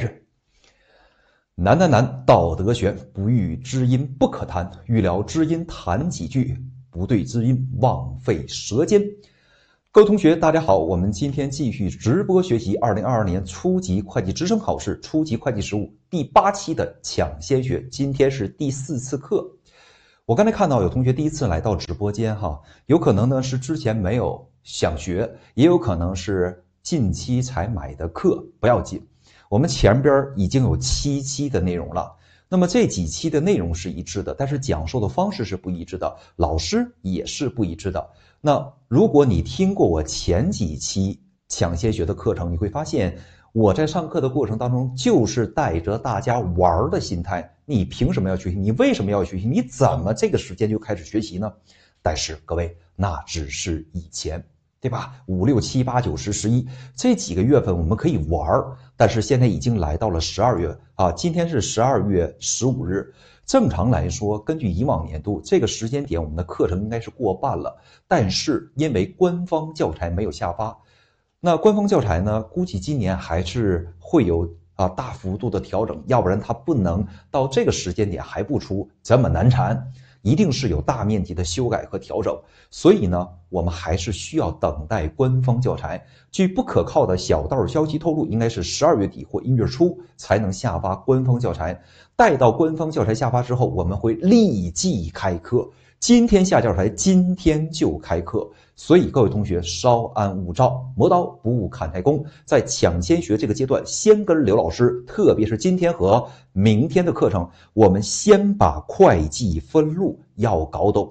是难难难，道德玄，不遇知音不可谈；遇聊知音谈几句，不对知音枉费舌尖。各位同学，大家好，我们今天继续直播学习二零二二年初级会计职称考试初级会计实务第八期的抢先学。今天是第四次课，我刚才看到有同学第一次来到直播间哈，有可能呢是之前没有想学，也有可能是近期才买的课，不要紧。我们前边已经有七期的内容了，那么这几期的内容是一致的，但是讲授的方式是不一致的，老师也是不一致的。那如果你听过我前几期抢先学的课程，你会发现我在上课的过程当中就是带着大家玩的心态。你凭什么要学习？你为什么要学习？你怎么这个时间就开始学习呢？但是各位，那只是以前，对吧？五六七八九十十一这几个月份，我们可以玩。但是现在已经来到了十二月啊，今天是十二月十五日。正常来说，根据以往年度这个时间点，我们的课程应该是过半了。但是因为官方教材没有下发，那官方教材呢，估计今年还是会有啊大幅度的调整，要不然它不能到这个时间点还不出这么难缠。一定是有大面积的修改和调整，所以呢，我们还是需要等待官方教材。据不可靠的小道消息透露，应该是十二月底或一月初才能下发官方教材。待到官方教材下发之后，我们会立即开课。今天下教材，今天就开课，所以各位同学稍安勿躁，磨刀不误砍柴工，在抢先学这个阶段，先跟刘老师，特别是今天和明天的课程，我们先把会计分录要搞懂。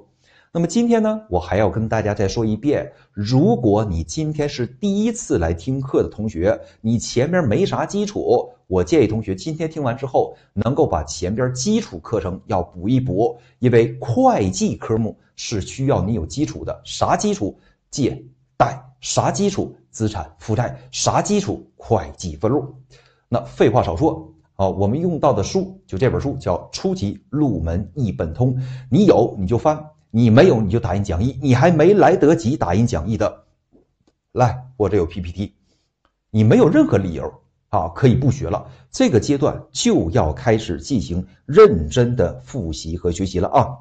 那么今天呢，我还要跟大家再说一遍：如果你今天是第一次来听课的同学，你前面没啥基础，我建议同学今天听完之后，能够把前边基础课程要补一补，因为会计科目是需要你有基础的。啥基础？借贷。啥基础？资产负债。啥基础？会计分录。那废话少说，好，我们用到的书就这本书，叫《初级入门一本通》，你有你就翻。你没有你就打印讲义，你还没来得及打印讲义的，来我这有 PPT，你没有任何理由啊可以不学了。这个阶段就要开始进行认真的复习和学习了啊！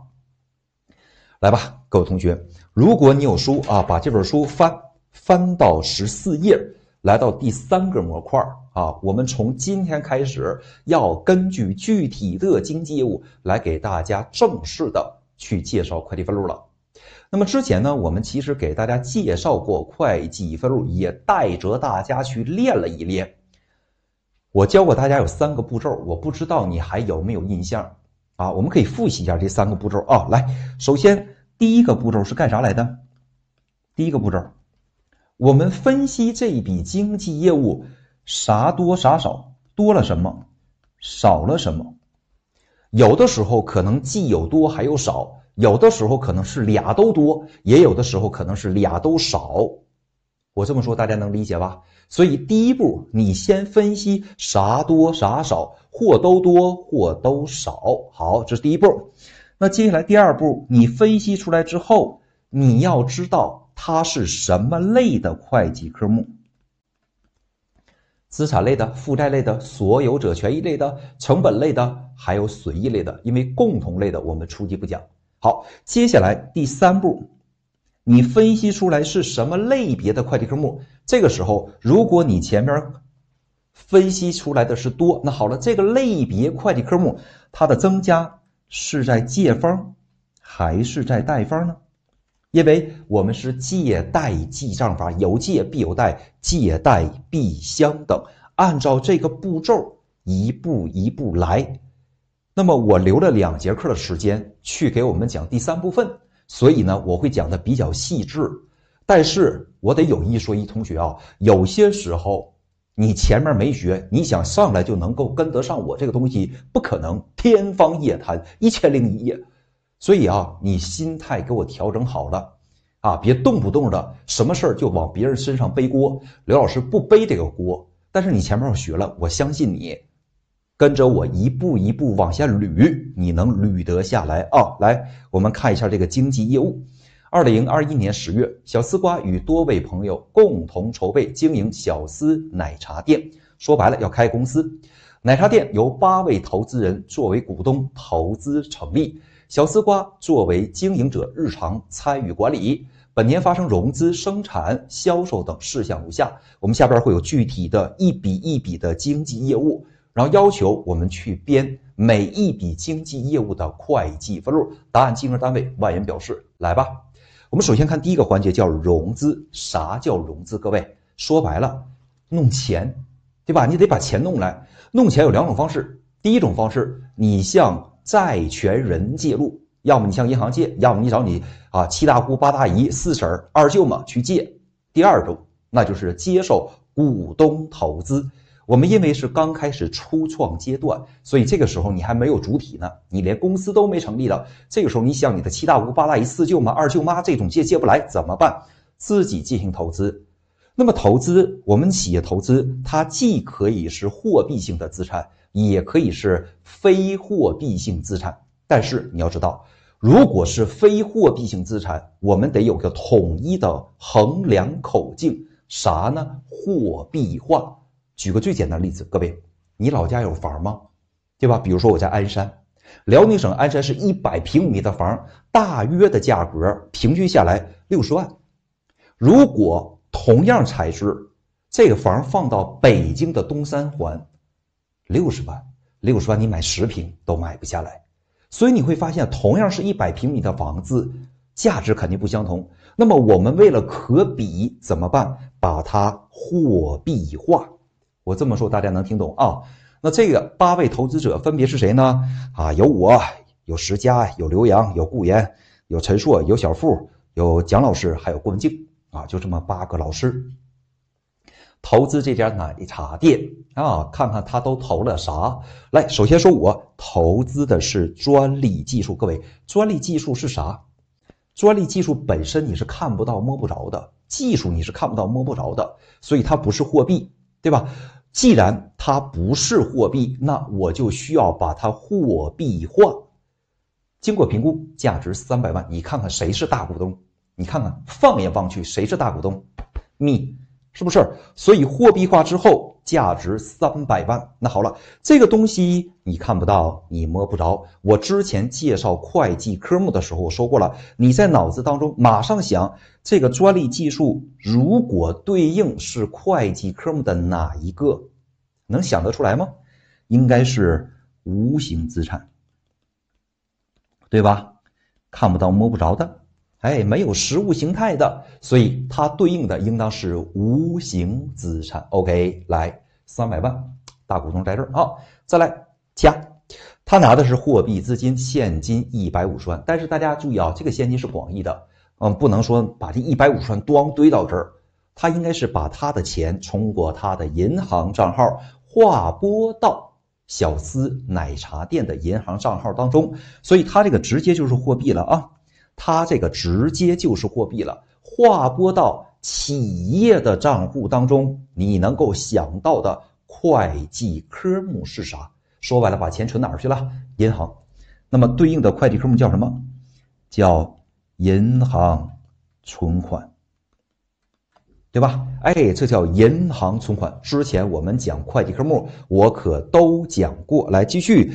来吧，各位同学，如果你有书啊，把这本书翻翻到十四页，来到第三个模块啊，我们从今天开始要根据具体的经济业务来给大家正式的。去介绍会计分录了。那么之前呢，我们其实给大家介绍过会计分录，也带着大家去练了一练。我教过大家有三个步骤，我不知道你还有没有印象啊？我们可以复习一下这三个步骤啊。来，首先第一个步骤是干啥来的？第一个步骤，我们分析这笔经济业务啥多啥少，多了什么，少了什么。有的时候可能既有多还有少，有的时候可能是俩都多，也有的时候可能是俩都少。我这么说大家能理解吧？所以第一步，你先分析啥多啥少，或都多或都少。好，这是第一步。那接下来第二步，你分析出来之后，你要知道它是什么类的会计科目。资产类的、负债类的、所有者权益类的、成本类的，还有损益类的。因为共同类的，我们初级不讲。好，接下来第三步，你分析出来是什么类别的会计科目？这个时候，如果你前边分析出来的是多，那好了，这个类别会计科目它的增加是在借方，还是在贷方呢？因为我们是借贷记账法，有借必有贷，借贷必相等。按照这个步骤一步一步来。那么我留了两节课的时间去给我们讲第三部分，所以呢我会讲的比较细致。但是我得有一说一，同学啊，有些时候你前面没学，你想上来就能够跟得上我这个东西，不可能，天方夜谭，一千零一夜。所以啊，你心态给我调整好了，啊，别动不动的什么事儿就往别人身上背锅。刘老师不背这个锅，但是你前面我学了，我相信你，跟着我一步一步往下捋，你能捋得下来啊？来，我们看一下这个经济业务。二零二一年十月，小丝瓜与多位朋友共同筹备经营小丝奶茶店，说白了要开公司。奶茶店由八位投资人作为股东投资成立。小丝瓜作为经营者，日常参与管理。本年发生融资、生产、销售等事项如下。我们下边会有具体的一笔一笔的经济业务，然后要求我们去编每一笔经济业务的会计分录。答案金额单位万元，表示来吧。我们首先看第一个环节叫融资。啥叫融资？各位说白了，弄钱，对吧？你得把钱弄来。弄钱有两种方式。第一种方式，你向债权人介入，要么你向银行借，要么你找你啊七大姑八大姨四婶二舅嘛去借。第二种，那就是接受股东投资。我们因为是刚开始初创阶段，所以这个时候你还没有主体呢，你连公司都没成立的。这个时候你想你的七大姑八大姨四舅妈二舅妈这种借借不来怎么办？自己进行投资。那么投资，我们企业投资，它既可以是货币性的资产。也可以是非货币性资产，但是你要知道，如果是非货币性资产，我们得有个统一的衡量口径，啥呢？货币化。举个最简单的例子，各位，你老家有房吗？对吧？比如说我在鞍山，辽宁省鞍山市一百平米的房，大约的价格平均下来六十万。如果同样材质，这个房放到北京的东三环。六十万，六十万你买十平都买不下来，所以你会发现，同样是一百平米的房子，价值肯定不相同。那么我们为了可比怎么办？把它货币化。我这么说大家能听懂啊？那这个八位投资者分别是谁呢？啊，有我，有石佳，有刘洋，有顾岩，有陈硕，有小付，有蒋老师，还有郭文静啊，就这么八个老师。投资这家奶茶店啊，看看他都投了啥。来，首先说我投资的是专利技术。各位，专利技术是啥？专利技术本身你是看不到、摸不着的技术，你是看不到、摸不着的，所以它不是货币，对吧？既然它不是货币，那我就需要把它货币化。经过评估，价值三百万。你看看谁是大股东？你看看，放眼望去谁是大股东？你。是不是？所以货币化之后价值三百万。那好了，这个东西你看不到，你摸不着。我之前介绍会计科目的时候说过了，你在脑子当中马上想，这个专利技术如果对应是会计科目的哪一个，能想得出来吗？应该是无形资产，对吧？看不到摸不着的。哎，没有实物形态的，所以它对应的应当是无形资产。OK，来三百万，大股东在这儿啊，再来加，他拿的是货币资金，现金一百五十万。但是大家注意啊，这个现金是广义的，嗯，不能说把这一百五十万端堆到这儿，他应该是把他的钱通过他的银行账号划拨到小资奶茶店的银行账号当中，所以他这个直接就是货币了啊。它这个直接就是货币了，划拨到企业的账户当中，你能够想到的会计科目是啥？说白了，把钱存哪儿去了？银行。那么对应的会计科目叫什么？叫银行存款，对吧？哎，这叫银行存款。之前我们讲会计科目，我可都讲过来，继续。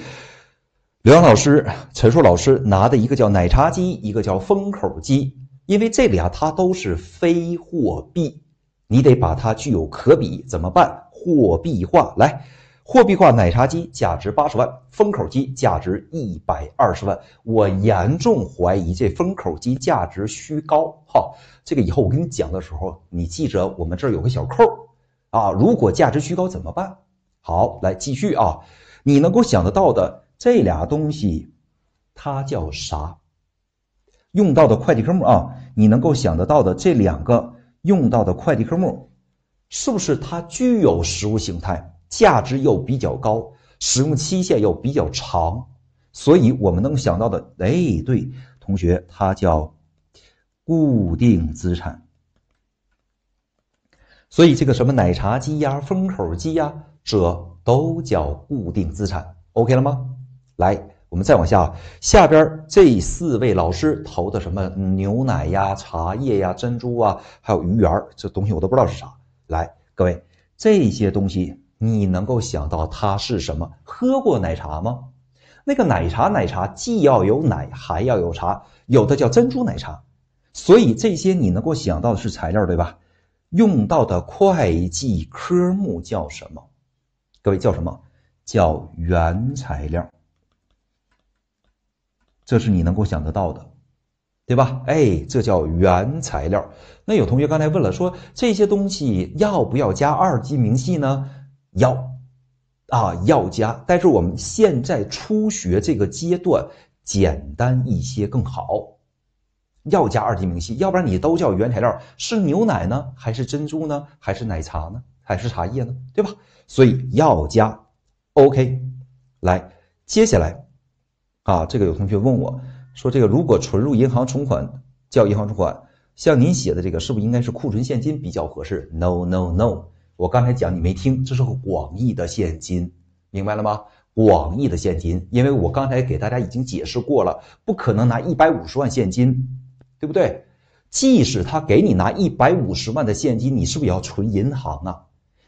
刘洋老师、陈硕老师拿的一个叫奶茶机，一个叫封口机，因为这俩它都是非货币，你得把它具有可比，怎么办？货币化来，货币化奶茶机价值八十万，封口机价值一百二十万。我严重怀疑这封口机价值虚高，哈，这个以后我跟你讲的时候，你记着我们这儿有个小扣，啊，如果价值虚高怎么办？好，来继续啊，你能够想得到的。这俩东西，它叫啥？用到的会计科目啊？你能够想得到的这两个用到的会计科目，是不是它具有实物形态，价值又比较高，使用期限又比较长？所以我们能想到的，哎，对，同学，它叫固定资产。所以这个什么奶茶机呀、封口机呀，这都叫固定资产。OK 了吗？来，我们再往下，下边这四位老师投的什么牛奶呀、茶叶呀、珍珠啊，还有鱼圆儿，这东西我都不知道是啥。来，各位，这些东西你能够想到它是什么？喝过奶茶吗？那个奶茶，奶茶既要有奶，还要有茶，有的叫珍珠奶茶。所以这些你能够想到的是材料，对吧？用到的会计科目叫什么？各位叫什么？叫原材料。这是你能够想得到的，对吧？哎，这叫原材料。那有同学刚才问了，说这些东西要不要加二级明细呢？要啊，要加。但是我们现在初学这个阶段，简单一些更好。要加二级明细，要不然你都叫原材料是牛奶呢，还是珍珠呢，还是奶茶呢，还是茶叶呢？对吧？所以要加。OK，来，接下来。啊，这个有同学问我，说这个如果存入银行存款叫银行存款，像您写的这个，是不是应该是库存现金比较合适？No No No，我刚才讲你没听，这是个广义的现金，明白了吗？广义的现金，因为我刚才给大家已经解释过了，不可能拿一百五十万现金，对不对？即使他给你拿一百五十万的现金，你是不是也要存银行啊？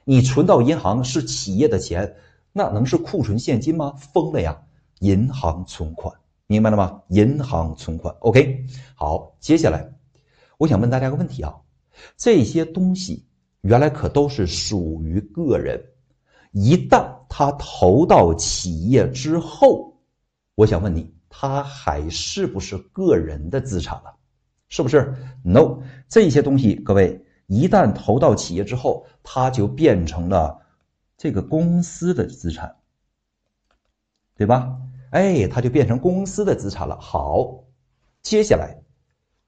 你存到银行是企业的钱，那能是库存现金吗？疯了呀！银行存款，明白了吗？银行存款，OK。好，接下来我想问大家个问题啊，这些东西原来可都是属于个人，一旦他投到企业之后，我想问你，他还是不是个人的资产了？是不是？No，这些东西，各位一旦投到企业之后，它就变成了这个公司的资产，对吧？哎，它就变成公司的资产了。好，接下来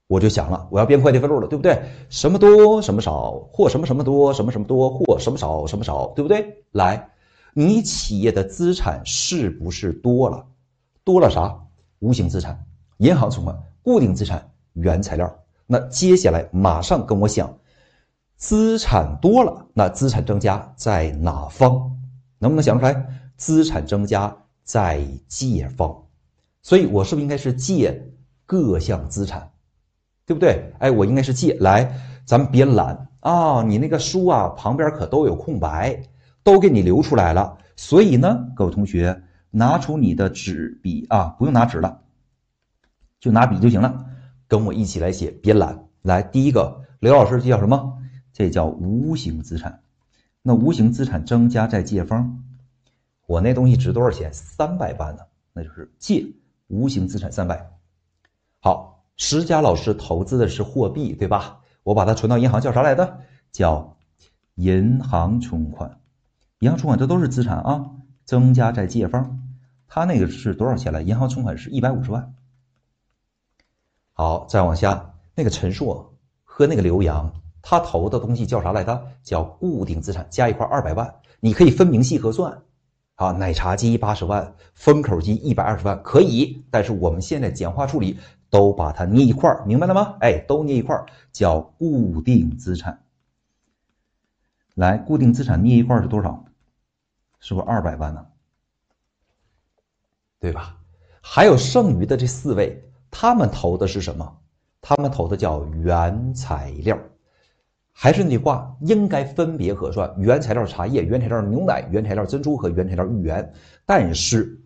我就想了，我要变会计分录了，对不对？什么多，什么少，或什么什么多，什么什么多，或什么少，什么少，对不对？来，你企业的资产是不是多了？多了啥？无形资产、银行存款、固定资产、原材料。那接下来马上跟我想，资产多了，那资产增加在哪方？能不能想出来？资产增加。在借方，所以我是不是应该是借各项资产，对不对？哎，我应该是借。来，咱们别懒啊！你那个书啊，旁边可都有空白，都给你留出来了。所以呢，各位同学，拿出你的纸笔啊，不用拿纸了，就拿笔就行了。跟我一起来写，别懒。来，第一个，刘老师这叫什么？这叫无形资产。那无形资产增加在借方。我那东西值多少钱？三百万呢，那就是借无形资产三百。好，石佳老师投资的是货币，对吧？我把它存到银行，叫啥来着？叫银行存款。银行存款这都是资产啊，增加在借方。他那个是多少钱来？银行存款是一百五十万。好，再往下，那个陈硕和那个刘洋，他投的东西叫啥来着？叫固定资产加一块二百万，你可以分明细核算。啊，奶茶机八十万，封口机一百二十万，可以。但是我们现在简化处理，都把它捏一块儿，明白了吗？哎，都捏一块儿，叫固定资产。来，固定资产捏一块儿是多少？是不是二百万呢？对吧？还有剩余的这四位，他们投的是什么？他们投的叫原材料。还是那句话，应该分别核算原材料茶叶、原材料牛奶、原材料珍珠和原材料芋圆。但是，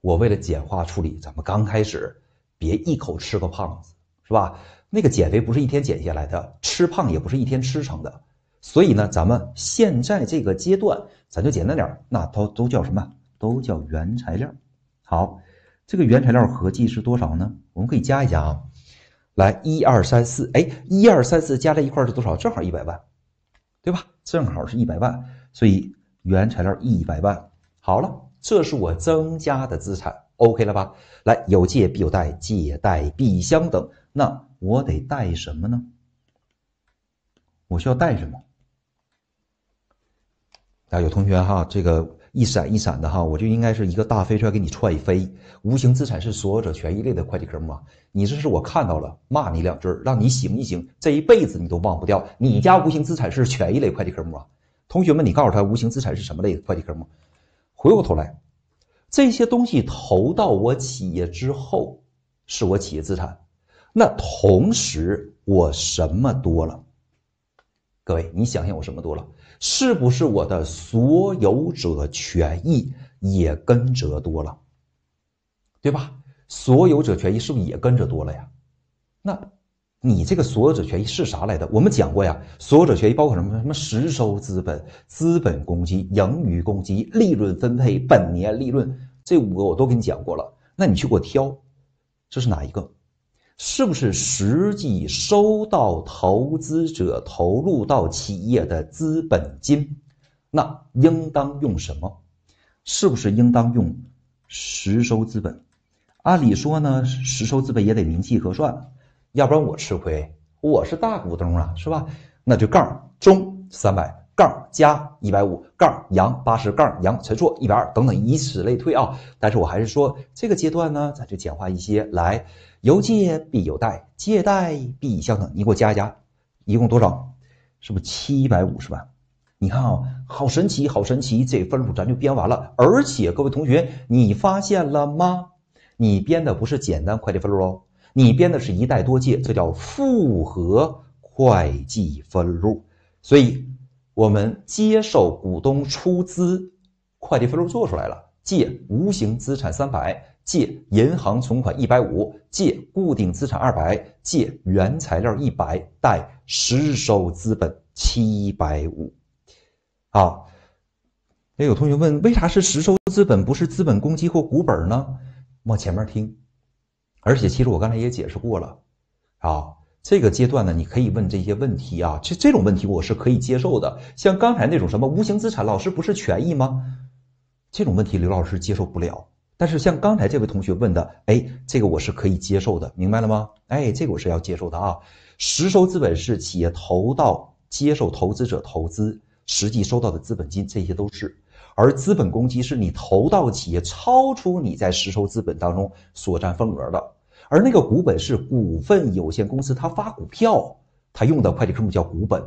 我为了简化处理，咱们刚开始别一口吃个胖子，是吧？那个减肥不是一天减下来的，吃胖也不是一天吃成的。所以呢，咱们现在这个阶段，咱就简单点，那都都叫什么？都叫原材料。好，这个原材料合计是多少呢？我们可以加一加啊。来，一二三四，哎，一二三四加在一块儿是多少？正好一百万，对吧？正好是一百万，所以原材料一百万，好了，这是我增加的资产，OK 了吧？来，有借必有贷，借贷必相等，那我得贷什么呢？我需要贷什么？啊，有同学哈，这个。一闪一闪的哈，我就应该是一个大飞车给你踹飞。无形资产是所有者权益类的会计科目啊？你这是我看到了骂你两句，让你醒一醒，这一辈子你都忘不掉。你家无形资产是权益类会计科目啊？同学们，你告诉他无形资产是什么类的会计科目？回过头来，这些东西投到我企业之后，是我企业资产。那同时我什么多了？各位，你想想我什么多了？是不是我的所有者权益也跟着多了，对吧？所有者权益是不是也跟着多了呀？那，你这个所有者权益是啥来的？我们讲过呀，所有者权益包括什么？什么实收资本、资本公积、盈余公积、利润分配、本年利润这五个我都跟你讲过了。那你去给我挑，这是哪一个？是不是实际收到投资者投入到企业的资本金？那应当用什么？是不是应当用实收资本？按理说呢，实收资本也得明细核算，要不然我吃亏，我是大股东啊，是吧？那就杠中三百，杠加一百五，杠阳八十，杠阳才做一百二，等等，以此类推啊。但是我还是说，这个阶段呢，咱就简化一些来。有借必有贷，借贷必相等。你给我加一加，一共多少？是不是七百五十万？你看啊，好神奇，好神奇！这分录咱就编完了。而且各位同学，你发现了吗？你编的不是简单会计分录哦，你编的是一贷多借，这叫复合会计分录。所以，我们接受股东出资，会计分录做出来了，借无形资产三百。借银行存款一百五，借固定资产二百，借原材料一百，贷实收资本七百五。啊，那有同学问，为啥是实收资本，不是资本公积或股本呢？往前面听。而且其实我刚才也解释过了，啊，这个阶段呢，你可以问这些问题啊，这这种问题我是可以接受的。像刚才那种什么无形资产，老师不是权益吗？这种问题刘老师接受不了。但是像刚才这位同学问的，哎，这个我是可以接受的，明白了吗？哎，这个我是要接受的啊。实收资本是企业投到、接受投资者投资实际收到的资本金，这些都是；而资本公积是你投到企业超出你在实收资本当中所占份额的；而那个股本是股份有限公司它发股票，它用的会计科目叫股本。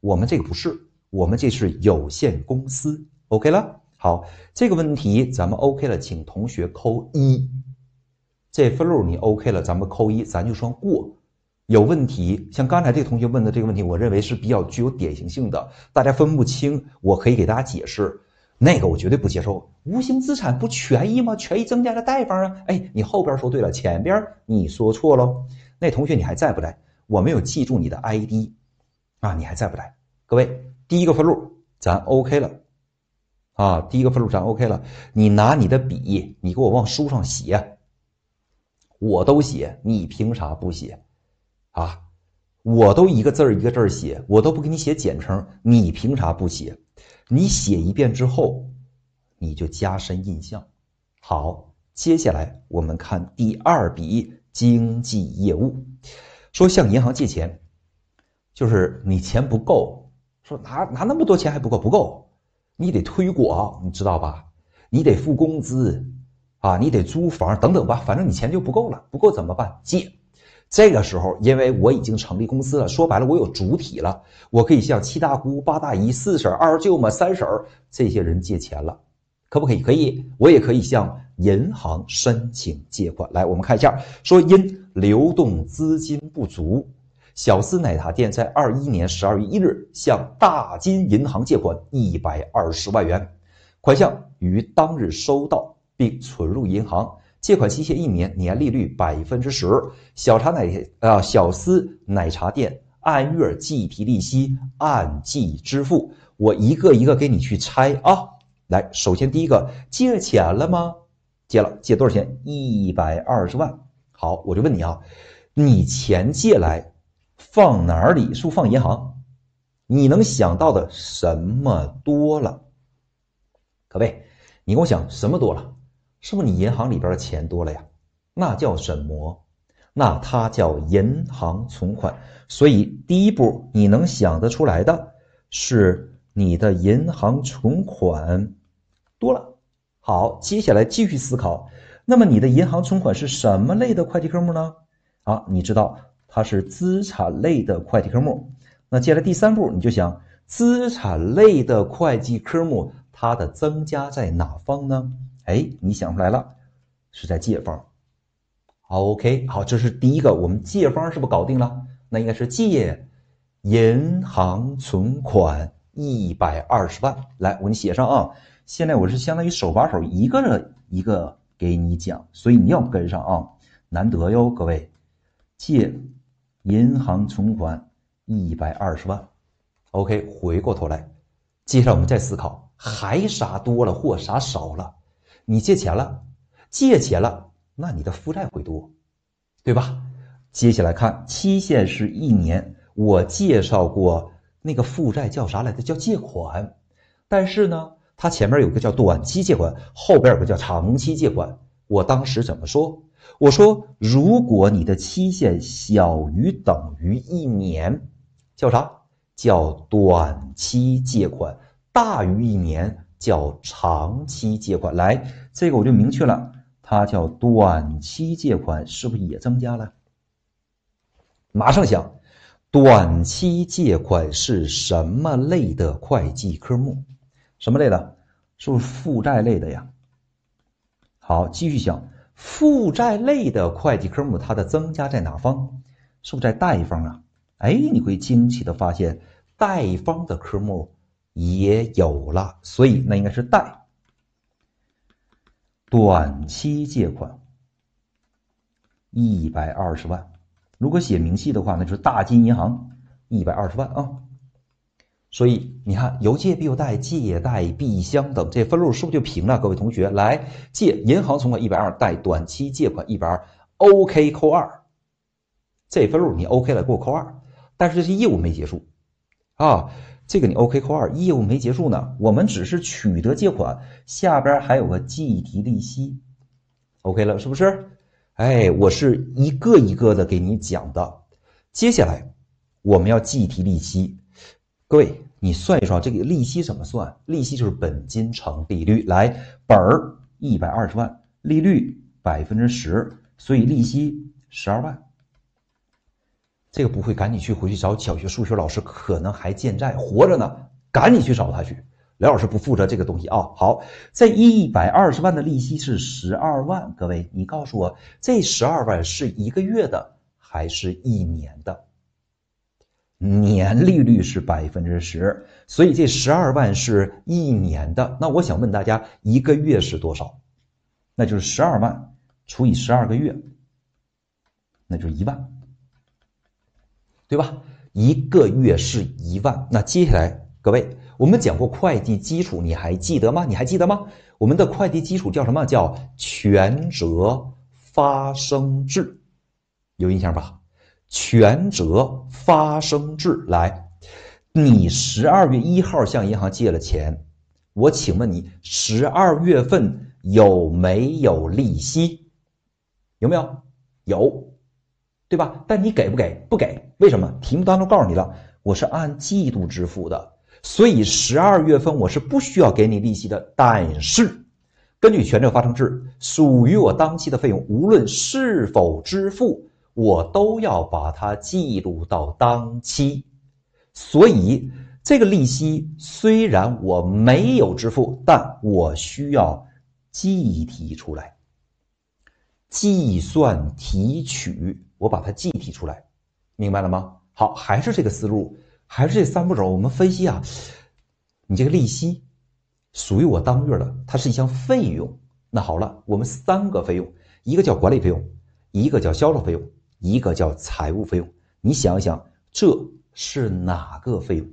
我们这个不是，我们这是有限公司，OK 了。好，这个问题咱们 OK 了，请同学扣一。这分录你 OK 了，咱们扣一，咱就算过。有问题，像刚才这个同学问的这个问题，我认为是比较具有典型性的，大家分不清，我可以给大家解释。那个我绝对不接受，无形资产不权益吗？权益增加的贷方啊，哎，你后边说对了，前边你说错喽。那同学你还在不在？我没有记住你的 ID 啊，你还在不在？各位，第一个分录咱 OK 了。啊，第一个分录上 OK 了。你拿你的笔，你给我往书上写，我都写，你凭啥不写？啊，我都一个字儿一个字儿写，我都不给你写简称，你凭啥不写？你写一遍之后，你就加深印象。好，接下来我们看第二笔经济业务，说向银行借钱，就是你钱不够，说拿拿那么多钱还不够，不够。你得推广，你知道吧？你得付工资，啊，你得租房等等吧，反正你钱就不够了，不够怎么办？借。这个时候，因为我已经成立公司了，说白了我有主体了，我可以向七大姑八大姨四婶二舅们、三婶这些人借钱了，可不可以？可以，我也可以向银行申请借款。来，我们看一下，说因流动资金不足。小司奶茶店在二一年十二月一日向大金银行借款一百二十万元，款项于当日收到并存入银行，借款期限一年，年利率百分之十。小茶奶啊，小司奶茶店按月计提利息，按季支付。我一个一个给你去拆啊，来，首先第一个借钱了吗？借了，借多少钱？一百二十万。好，我就问你啊，你钱借来？放哪里？不放银行，你能想到的什么多了？各位，你给我想什么多了？是不是你银行里边的钱多了呀？那叫什么？那它叫银行存款。所以第一步你能想得出来的是你的银行存款多了。好，接下来继续思考，那么你的银行存款是什么类的会计科目呢？啊，你知道？它是资产类的会计科目，那接下来第三步你就想，资产类的会计科目它的增加在哪方呢？哎，你想出来了，是在借方。OK，好，这是第一个，我们借方是不是搞定了？那应该是借银行存款一百二十万。来，我给你写上啊。现在我是相当于手把手一个一个给你讲，所以你要跟上啊，难得哟，各位借。银行存款一百二十万，OK。回过头来，接下来我们再思考，还啥多了或啥少了？你借钱了，借钱了，那你的负债会多，对吧？接下来看，期限是一年。我介绍过那个负债叫啥来着？叫借款。但是呢，它前面有个叫短期借款，后边有个叫长期借款。我当时怎么说？我说，如果你的期限小于等于一年，叫啥？叫短期借款；大于一年叫长期借款。来，这个我就明确了，它叫短期借款，是不是也增加了？马上想，短期借款是什么类的会计科目？什么类的？是不是负债类的呀？好，继续想。负债类的会计科目，它的增加在哪方？是不是在贷方啊？哎，你会惊奇的发现，贷方的科目也有了，所以那应该是贷。短期借款一百二十万，如果写明细的话，那就是大金银行一百二十万啊。所以你看，有借必有贷，借贷必相等，这分路是不是就平了？各位同学，来借银行存款一百二，贷短期借款一百二，OK，扣二。这分路你 OK 了，给我扣二，但是这业务没结束啊。这个你 OK 扣二，业务没结束呢。我们只是取得借款，下边还有个计提利息，OK 了，是不是？哎，我是一个一个的给你讲的。接下来我们要计提利息。各位，你算一算这个利息怎么算？利息就是本金乘利率。来，本儿一百二十万，利率百分之十，所以利息十二万。这个不会，赶紧去回去找小学数学老师，可能还健在，活着呢，赶紧去找他去。刘老师不负责这个东西啊。好，这一百二十万的利息是十二万。各位，你告诉我，这十二万是一个月的还是一年的？年利率是百分之十，所以这十二万是一年的。那我想问大家，一个月是多少？那就是十二万除以十二个月，那就是一万，对吧？一个月是一万。那接下来，各位，我们讲过会计基础，你还记得吗？你还记得吗？我们的会计基础叫什么？叫权责发生制，有印象吧？权责发生制，来，你十二月一号向银行借了钱，我请问你十二月份有没有利息？有没有？有，对吧？但你给不给？不给，为什么？题目当中告诉你了，我是按季度支付的，所以十二月份我是不需要给你利息的。但是，根据权责发生制，属于我当期的费用，无论是否支付。我都要把它记录到当期，所以这个利息虽然我没有支付，但我需要计提出来，计算提取，我把它计提出来，明白了吗？好，还是这个思路，还是这三步骤。我们分析啊，你这个利息属于我当月的，它是一项费用。那好了，我们三个费用，一个叫管理费用，一个叫销售费用。一个叫财务费用，你想一想，这是哪个费用？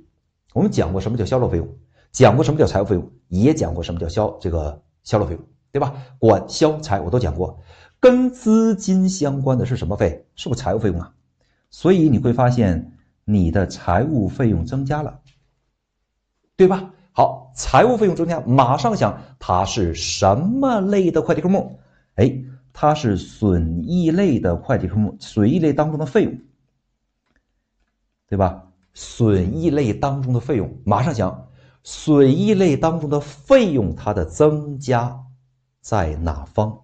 我们讲过什么叫销售费用，讲过什么叫财务费用，也讲过什么叫销这个销售费用，对吧？管销财我都讲过，跟资金相关的是什么费？是不是财务费用啊？所以你会发现你的财务费用增加了，对吧？好，财务费用增加，马上想它是什么类的会计科目？哎。它是损益类的会计科目，损益类当中的费用，对吧？损益类当中的费用，马上想，损益类当中的费用它的增加在哪方？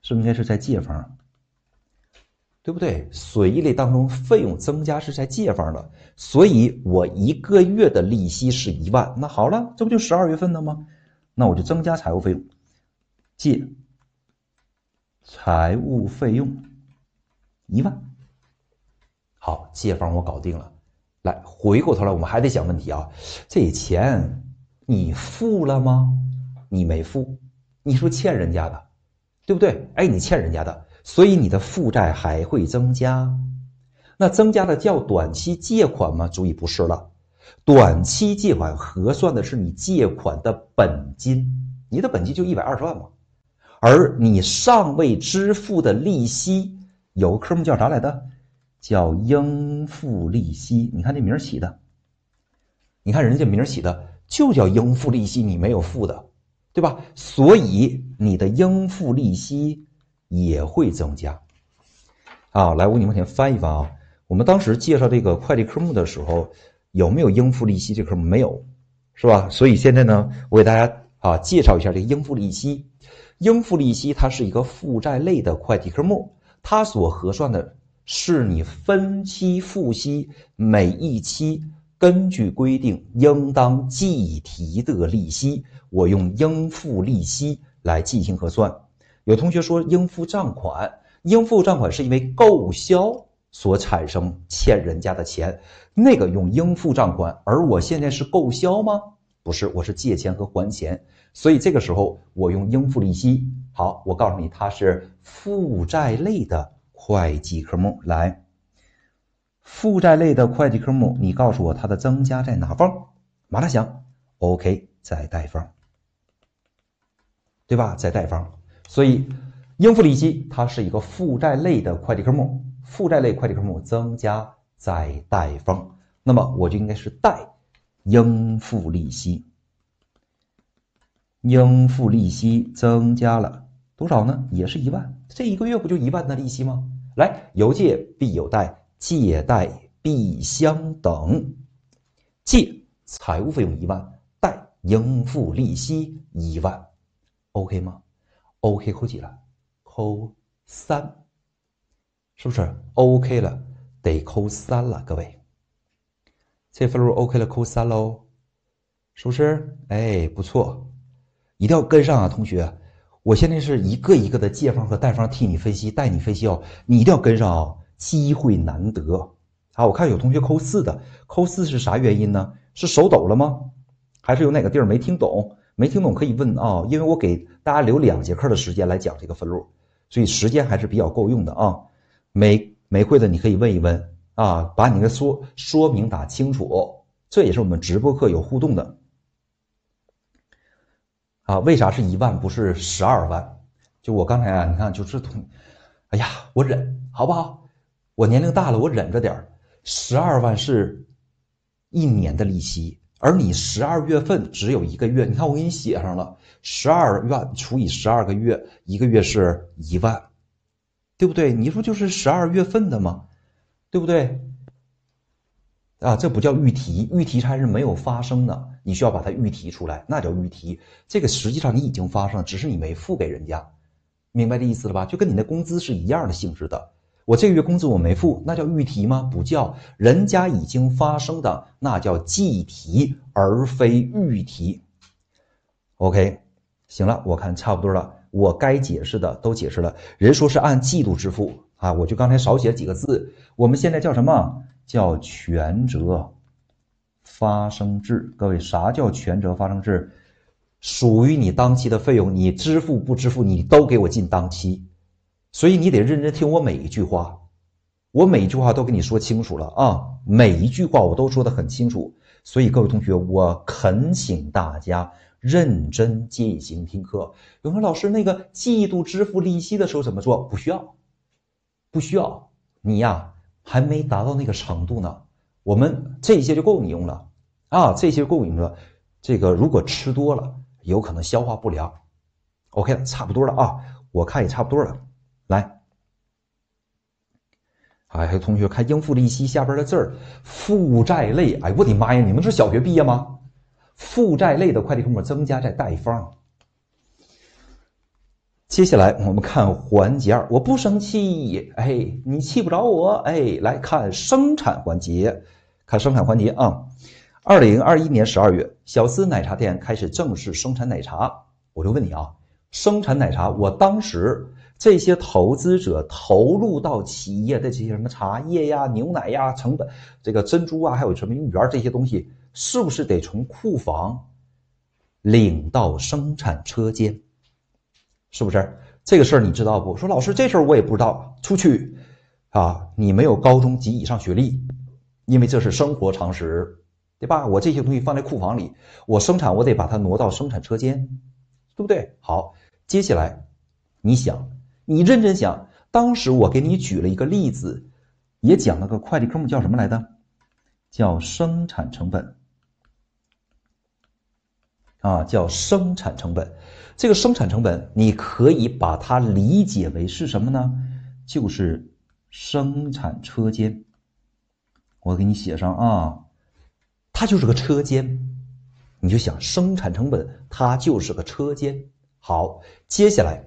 是不是应该是在借方？对不对？损益类当中费用增加是在借方的，所以我一个月的利息是一万，那好了，这不就十二月份了吗？那我就增加财务费用，借。财务费用一万，好，借方我搞定了。来回过头来，我们还得想问题啊。这钱你付了吗？你没付，你是不欠人家的，对不对？哎，你欠人家的，所以你的负债还会增加。那增加的叫短期借款吗？注意，不是了。短期借款核算的是你借款的本金，你的本金就一百二十万嘛。而你尚未支付的利息，有个科目叫啥来着？叫应付利息。你看这名儿起的，你看人家名儿起的就叫应付利息，你没有付的，对吧？所以你的应付利息也会增加。啊，来，我给你往前翻一翻啊。我们当时介绍这个会计科目的时候，有没有应付利息这科目？没有，是吧？所以现在呢，我给大家。啊，介绍一下这个应付利息。应付利息它是一个负债类的会计科目，它所核算的是你分期付息每一期根据规定应当计提的利息，我用应付利息来进行核算。有同学说应付账款，应付账款是因为购销所产生欠人家的钱，那个用应付账款。而我现在是购销吗？不是，我是借钱和还钱。所以这个时候，我用应付利息。好，我告诉你，它是负债类的会计科目。来，负债类的会计科目，你告诉我它的增加在哪方？马大祥，OK，在贷方，对吧？在贷方。所以，应付利息它是一个负债类的会计科目。负债类会计科目增加在贷方，那么我就应该是贷应付利息。应付利息增加了多少呢？也是一万。这一个月不就一万的利息吗？来，有借必有贷，借贷必相等。借财务费用一万，贷应付利息一万，OK 吗？OK，扣几了？扣三，是不是 OK 了？得扣三了，各位，这分录 OK 了，扣三喽，是不是？哎，不错。一定要跟上啊，同学！我现在是一个一个的借方和贷方替你分析，带你分析，哦，你一定要跟上啊！机会难得啊！我看有同学扣四的，扣四是啥原因呢？是手抖了吗？还是有哪个地儿没听懂？没听懂可以问啊！因为我给大家留两节课的时间来讲这个分录，所以时间还是比较够用的啊！没没会的你可以问一问啊，把你的说说明打清楚，这也是我们直播课有互动的。啊，为啥是一万不是十二万？就我刚才啊，你看就是同，哎呀，我忍，好不好？我年龄大了，我忍着点儿。十二万是，一年的利息，而你十二月份只有一个月，你看我给你写上了，十二万除以十二个月，一个月是一万，对不对？你不就是十二月份的吗？对不对？啊，这不叫预提，预提还是没有发生的，你需要把它预提出来，那叫预提。这个实际上你已经发生了，只是你没付给人家，明白这意思了吧？就跟你那工资是一样的性质的。我这个月工资我没付，那叫预提吗？不叫，人家已经发生的，那叫计提，而非预提。OK，行了，我看差不多了，我该解释的都解释了。人说是按季度支付啊，我就刚才少写几个字，我们现在叫什么？叫权责发生制，各位，啥叫权责发生制？属于你当期的费用，你支付不支付，你都给我进当期。所以你得认真听我每一句话，我每一句话都跟你说清楚了啊，每一句话我都说的很清楚。所以各位同学，我恳请大家认真进行听课。有人说老师那个季度支付利息的时候怎么做？不需要，不需要你呀。还没达到那个程度呢，我们这些就够你用了，啊，这些够你用了。这个如果吃多了，有可能消化不良。OK 了，差不多了啊，我看也差不多了。来，哎，有同学看应付利息下边的字儿，负债类，哎，我的妈呀，你们是小学毕业吗？负债类的会计科目增加在贷方。接下来我们看环节二，我不生气，哎，你气不着我，哎，来看生产环节，看生产环节啊。二零二一年十二月，小司奶茶店开始正式生产奶茶。我就问你啊，生产奶茶，我当时这些投资者投入到企业的这些什么茶叶呀、牛奶呀、成本、这个珍珠啊，还有什么芋圆这些东西，是不是得从库房领到生产车间？是不是这个事儿你知道不？说老师，这事儿我也不知道。出去，啊，你没有高中及以上学历，因为这是生活常识，对吧？我这些东西放在库房里，我生产我得把它挪到生产车间，对不对？好，接下来，你想，你认真想，当时我给你举了一个例子，也讲了个会计科目叫什么来着？叫生产成本，啊，叫生产成本。这个生产成本，你可以把它理解为是什么呢？就是生产车间。我给你写上啊，它就是个车间。你就想生产成本，它就是个车间。好，接下来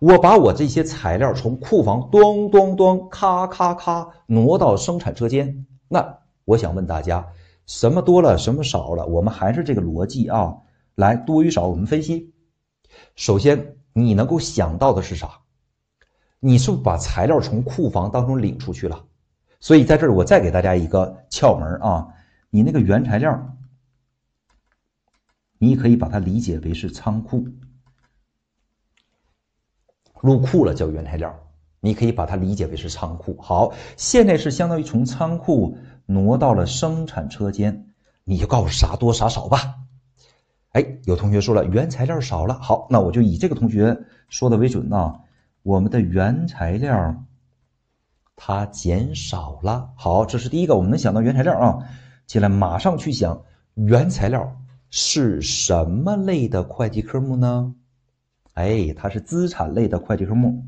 我把我这些材料从库房咚咚咚，咔咔咔挪到生产车间。那我想问大家，什么多了，什么少了？我们还是这个逻辑啊，来多与少，我们分析。首先，你能够想到的是啥？你是不把材料从库房当中领出去了？所以，在这儿我再给大家一个窍门啊，你那个原材料，你可以把它理解为是仓库入库了叫原材料，你可以把它理解为是仓库。好，现在是相当于从仓库挪到了生产车间，你就告诉啥多啥少吧。哎，有同学说了，原材料少了。好，那我就以这个同学说的为准啊。我们的原材料，它减少了。好，这是第一个，我们能想到原材料啊。进来，马上去想，原材料是什么类的会计科目呢？哎，它是资产类的会计科目。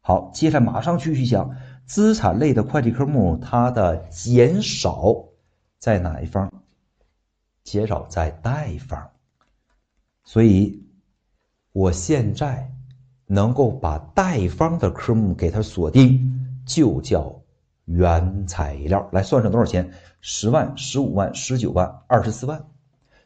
好，接下来马上去去想，资产类的会计科目它的减少在哪一方？减少在贷方，所以我现在能够把贷方的科目给它锁定，就叫原材料。来算算多少钱？十万、十五万、十九万、二十四万。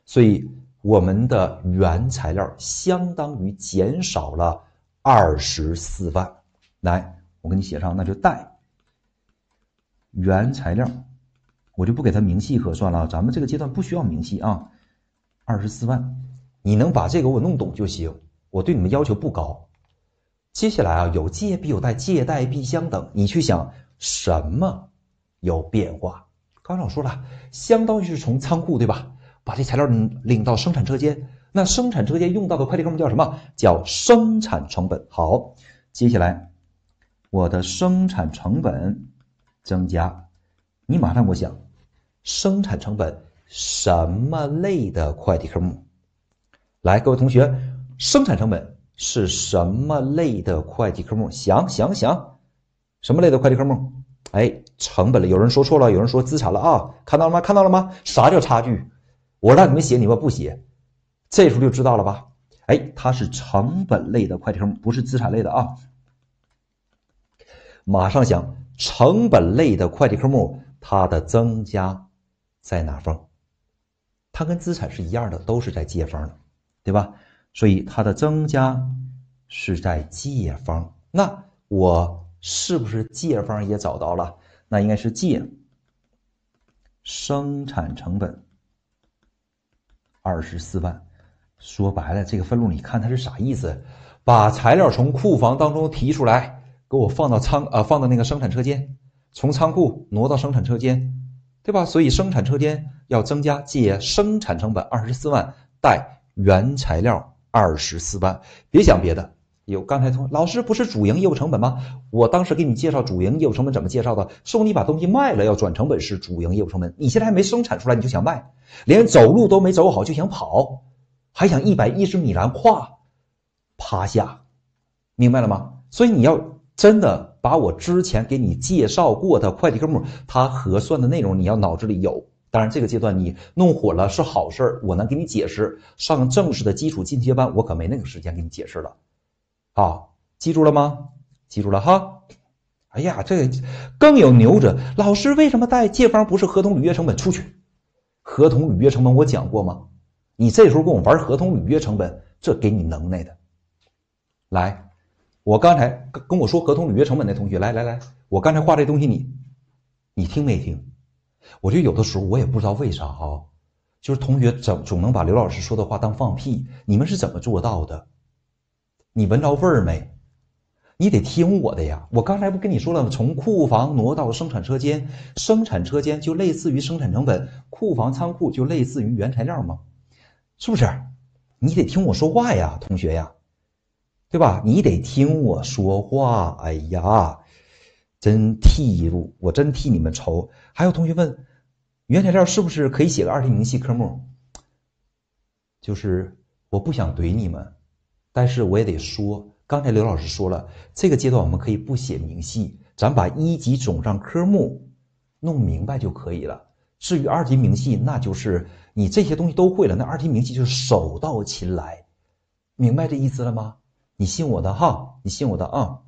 所以我们的原材料相当于减少了二十四万。来，我给你写上，那就贷原材料。我就不给他明细核算了，咱们这个阶段不需要明细啊。二十四万，你能把这个我弄懂就行。我对你们要求不高。接下来啊，有借必有贷，借贷必相等。你去想什么有变化？刚才我说了，相当于是从仓库对吧，把这材料领到生产车间。那生产车间用到的会计科目叫什么？叫生产成本。好，接下来我的生产成本增加，你马上我想。生产成本什么类的会计科目？来，各位同学，生产成本是什么类的会计科目？想想想，什么类的会计科目？哎，成本了。有人说错了，有人说资产了啊？看到了吗？看到了吗？啥叫差距？我让你们写，你们不写，这时候就知道了吧？哎，它是成本类的会计科目，不是资产类的啊。马上想，成本类的会计科目，它的增加。在哪方？它跟资产是一样的，都是在借方的，对吧？所以它的增加是在借方。那我是不是借方也找到了？那应该是借生产成本二十四万。说白了，这个分录你看它是啥意思？把材料从库房当中提出来，给我放到仓啊，放到那个生产车间，从仓库挪到生产车间。对吧？所以生产车间要增加借生产成本二十四万，贷原材料二十四万。别想别的。有刚才同老师不是主营业务成本吗？我当时给你介绍主营业务成本怎么介绍的？说你把东西卖了要转成本是主营业务成本。你现在还没生产出来你就想卖，连走路都没走好就想跑，还想一百一十米栏跨，趴下，明白了吗？所以你要。真的把我之前给你介绍过的会计科目，它核算的内容你要脑子里有。当然，这个阶段你弄混了是好事儿，我能给你解释。上正式的基础进阶班，我可没那个时间给你解释了。啊，记住了吗？记住了哈。哎呀，这更有牛者，老师为什么带借方不是合同履约成本出去？合同履约成本我讲过吗？你这时候跟我玩合同履约成本，这给你能耐的。来。我刚才跟跟我说合同履约成本的同学，来来来，我刚才画这东西，你你听没听？我就有的时候我也不知道为啥哈，就是同学总总能把刘老师说的话当放屁，你们是怎么做到的？你闻着味儿没？你得听我的呀！我刚才不跟你说了吗？从库房挪到生产车间，生产车间就类似于生产成本，库房仓库就类似于原材料吗？是不是？你得听我说话呀，同学呀！对吧？你得听我说话。哎呀，真替我，我真替你们愁。还有同学问，原材料是不是可以写个二级明细科目？就是我不想怼你们，但是我也得说，刚才刘老师说了，这个阶段我们可以不写明细，咱把一级总账科目弄明白就可以了。至于二级明细，那就是你这些东西都会了，那二级明细就是手到擒来。明白这意思了吗？你信我的哈，你信我的啊。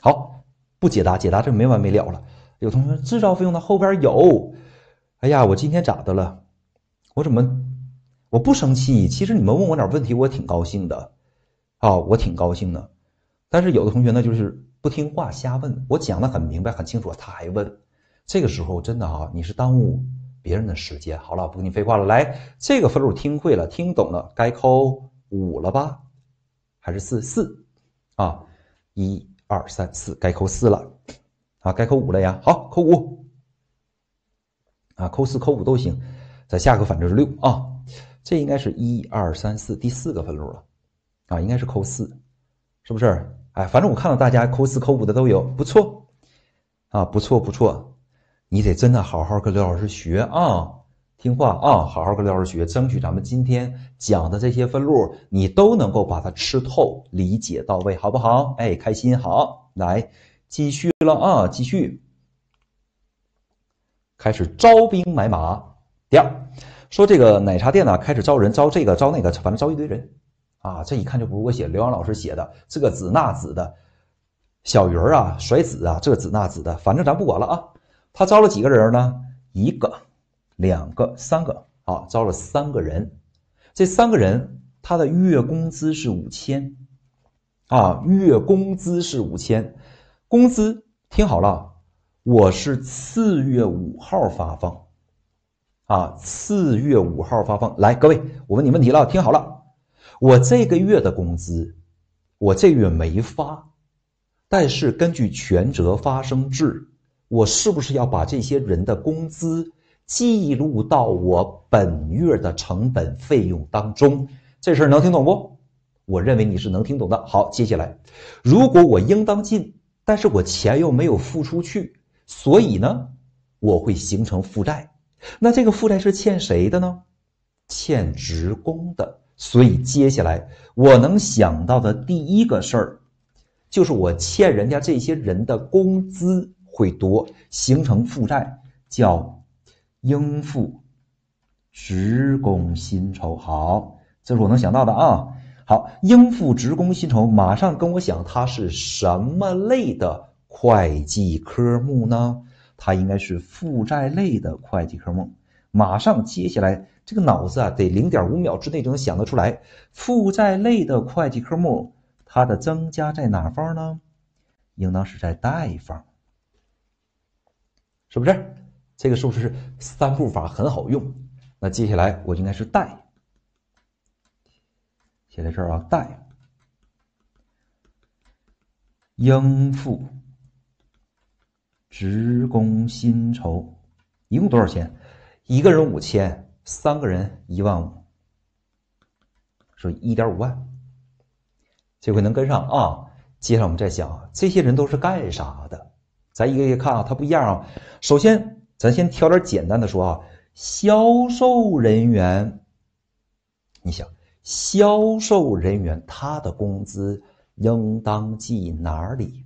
好，不解答，解答这没完没了了。有同学制造费用的后边有，哎呀，我今天咋的了？我怎么我不生气？其实你们问我点问题，我挺高兴的，啊，我挺高兴的。但是有的同学呢，就是不听话，瞎问我讲的很明白很清楚，他还问。这个时候真的啊，你是耽误别人的时间。好了，不跟你废话了，来，这个分数听会了，听懂了，该扣五了吧？还是四四，啊，一二三四，该扣四了，啊，该扣五了呀。好，扣五，啊，扣四扣五都行。咱下个反正是六啊，这应该是一二三四第四个分录了，啊，应该是扣四，是不是？哎，反正我看到大家扣四扣五的都有，不错，啊，不错不错，你得真的好好跟刘老师学啊。听话啊，好好跟老师学，争取咱们今天讲的这些分录，你都能够把它吃透、理解到位，好不好？哎，开心好，来继续了啊，继续。开始招兵买马。第二，说这个奶茶店呢，开始招人，招这个，招那个，反正招一堆人。啊，这一看就不是我写刘洋老师写的，这个子那子的，小鱼儿啊，甩子啊，这子那子的，反正咱不管了啊。他招了几个人呢？一个。两个、三个啊，招了三个人，这三个人他的月工资是五千啊，月工资是五千，工资听好了，我是次月五号发放啊，次月五号发放。来，各位，我问你问题了，听好了，我这个月的工资，我这月没发，但是根据权责发生制，我是不是要把这些人的工资？记录到我本月的成本费用当中，这事儿能听懂不？我认为你是能听懂的。好，接下来，如果我应当进，但是我钱又没有付出去，所以呢，我会形成负债。那这个负债是欠谁的呢？欠职工的。所以接下来我能想到的第一个事儿，就是我欠人家这些人的工资会多，形成负债，叫。应付职工薪酬，好，这是我能想到的啊。好，应付职工薪酬，马上跟我想，它是什么类的会计科目呢？它应该是负债类的会计科目。马上，接下来这个脑子啊，得零点五秒之内就能想得出来，负债类的会计科目，它的增加在哪方呢？应当是在贷方，是不是？这个是不是三步法很好用？那接下来我应该是带，写在这儿啊，带应付职工薪酬一共多少钱？一个人五千，三个人一万五，说一点五万。这回能跟上啊？接下来我们再啊，这些人都是干啥的？咱一个一个看啊，他不一样啊。首先。咱先挑点简单的说啊，销售人员，你想，销售人员他的工资应当记哪里？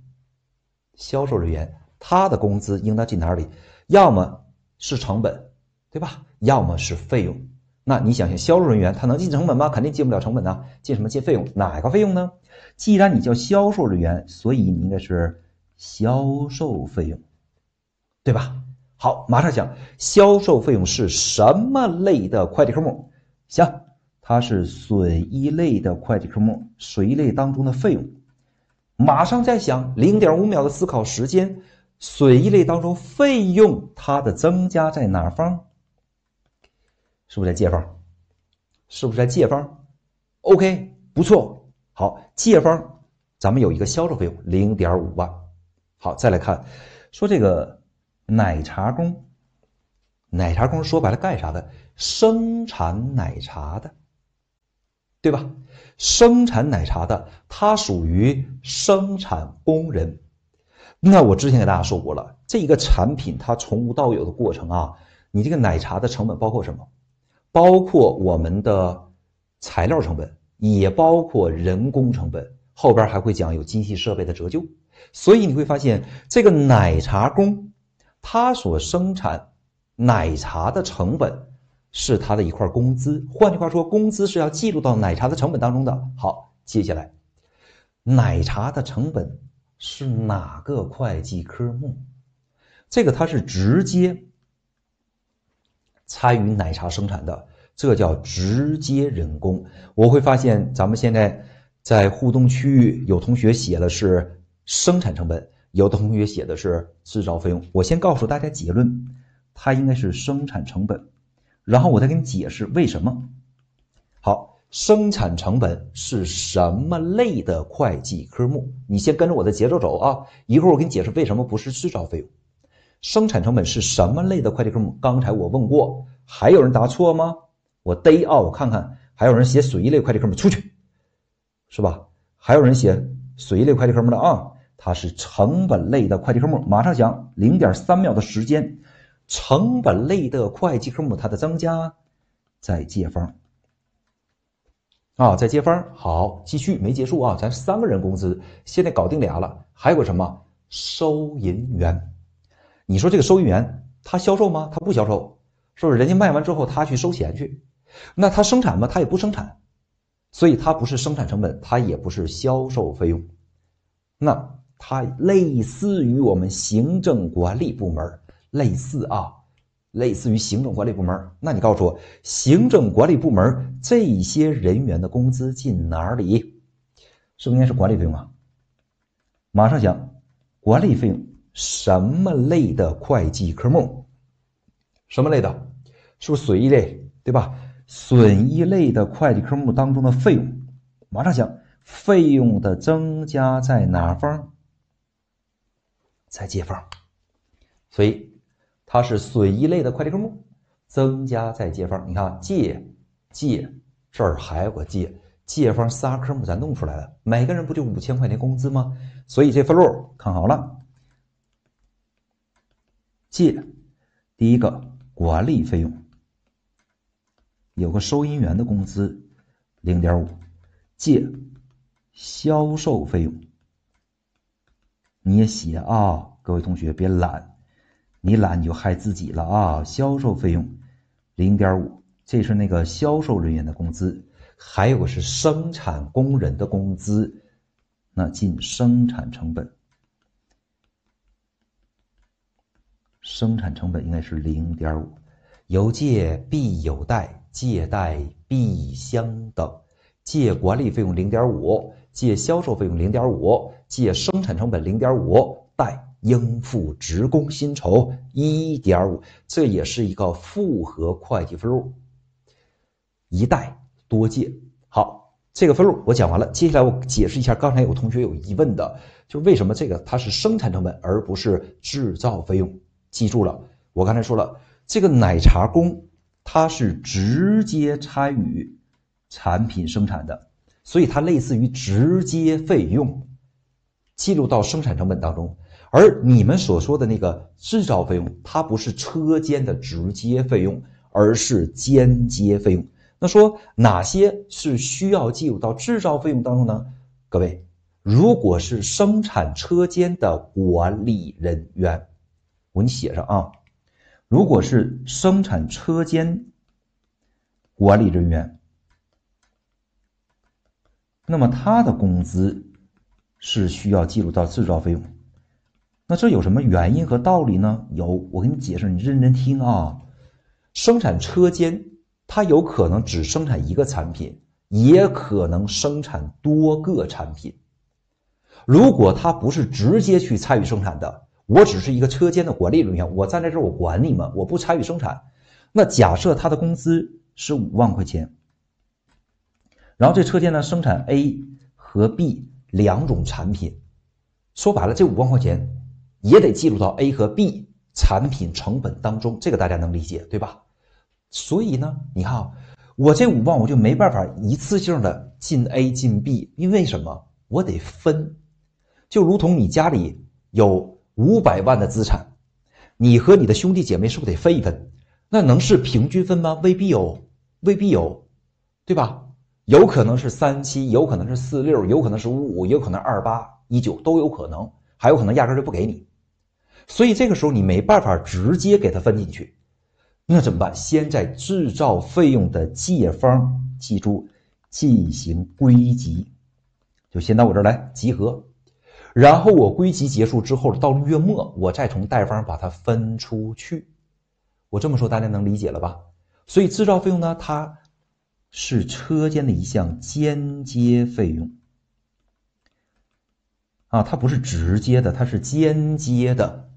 销售人员他的工资应当记哪里？要么是成本，对吧？要么是费用。那你想想，销售人员他能记成本吗？肯定记不了成本呢，记什么？记费用？哪个费用呢？既然你叫销售人员，所以你应该是销售费用，对吧？好，马上想销售费用是什么类的会计科目？行，它是损益类的会计科目，损益类当中的费用。马上在想零点五秒的思考时间，损益类当中费用它的增加在哪方？是不是在借方？是不是在借方？OK，不错，好，借方，咱们有一个销售费用零点五万。好，再来看，说这个。奶茶工，奶茶工说白了干啥的？生产奶茶的，对吧？生产奶茶的，它属于生产工人。那我之前给大家说过了，这一个产品它从无到有的过程啊，你这个奶茶的成本包括什么？包括我们的材料成本，也包括人工成本。后边还会讲有机器设备的折旧，所以你会发现这个奶茶工。他所生产奶茶的成本是他的一块工资，换句话说，工资是要记录到奶茶的成本当中的。好，接下来，奶茶的成本是哪个会计科目？这个它是直接参与奶茶生产的，这叫直接人工。我会发现，咱们现在在互动区域有同学写了是生产成本。有的同学写的是制造费用，我先告诉大家结论，它应该是生产成本，然后我再给你解释为什么。好，生产成本是什么类的会计科目？你先跟着我的节奏走啊！一会儿我给你解释为什么不是制造费用。生产成本是什么类的会计科目？刚才我问过，还有人答错吗？我逮啊，我看看还有人写谁类会计科目出去，是吧？还有人写谁类会计科目的啊？它是成本类的会计科目，马上讲零点三秒的时间，成本类的会计科目它的增加，在借方。啊，在借方。好，继续没结束啊，咱三个人工资现在搞定俩了，还有个什么收银员？你说这个收银员他销售吗？他不销售，是不是人家卖完之后他去收钱去？那他生产吗？他也不生产，所以它不是生产成本，它也不是销售费用，那。它类似于我们行政管理部门，类似啊，类似于行政管理部门。那你告诉我，行政管理部门这些人员的工资进哪里？是不是应该是管理费用啊？马上想，管理费用什么类的会计科目？什么类的？是不是损益类？对吧？损益类的会计科目当中的费用，马上想，费用的增加在哪方？再借方，所以它是损益类的会计科目，增加再借方。你看借借这儿还有个借借方仨科目咱弄出来了。每个人不就五千块钱工资吗？所以这分录看好了，借第一个管理费用有个收银员的工资零点五借销售费用。你也写啊，各位同学别懒，你懒你就害自己了啊！销售费用零点五，这是那个销售人员的工资，还有个是生产工人的工资，那进生产成本，生产成本应该是零点五。有借必有贷，借贷必相等，借管理费用零点五，借销售费用零点五。借生产成本零点五，贷应付职工薪酬一点五，这也是一个复合会计分录，一贷多借。好，这个分录我讲完了。接下来我解释一下，刚才有同学有疑问的，就为什么这个它是生产成本而不是制造费用？记住了，我刚才说了，这个奶茶工他是直接参与产品生产的，所以它类似于直接费用。记录到生产成本当中，而你们所说的那个制造费用，它不是车间的直接费用，而是间接费用。那说哪些是需要记录到制造费用当中呢？各位，如果是生产车间的管理人员，我给你写上啊。如果是生产车间管理人员，那么他的工资。是需要记录到制造费用。那这有什么原因和道理呢？有，我给你解释，你认真听啊。生产车间它有可能只生产一个产品，也可能生产多个产品。如果他不是直接去参与生产的，我只是一个车间的管理人员，我站在这儿，我管你们，我不参与生产。那假设他的工资是五万块钱，然后这车间呢生产 A 和 B。两种产品，说白了，这五万块钱也得记录到 A 和 B 产品成本当中，这个大家能理解对吧？所以呢，你看，啊，我这五万我就没办法一次性的进 A 进 B，因为什么？我得分，就如同你家里有五百万的资产，你和你的兄弟姐妹是不是得分一分？那能是平均分吗？未必有，未必有，对吧？有可能是三七，有可能是四六，有可能是五五，有可能二八一九都有可能，还有可能压根就不给你。所以这个时候你没办法直接给它分进去，那怎么办？先在制造费用的借方记住进行归集，就先到我这儿来集合，然后我归集结束之后，到了月末我再从贷方把它分出去。我这么说大家能理解了吧？所以制造费用呢，它。是车间的一项间接费用，啊，它不是直接的，它是间接的，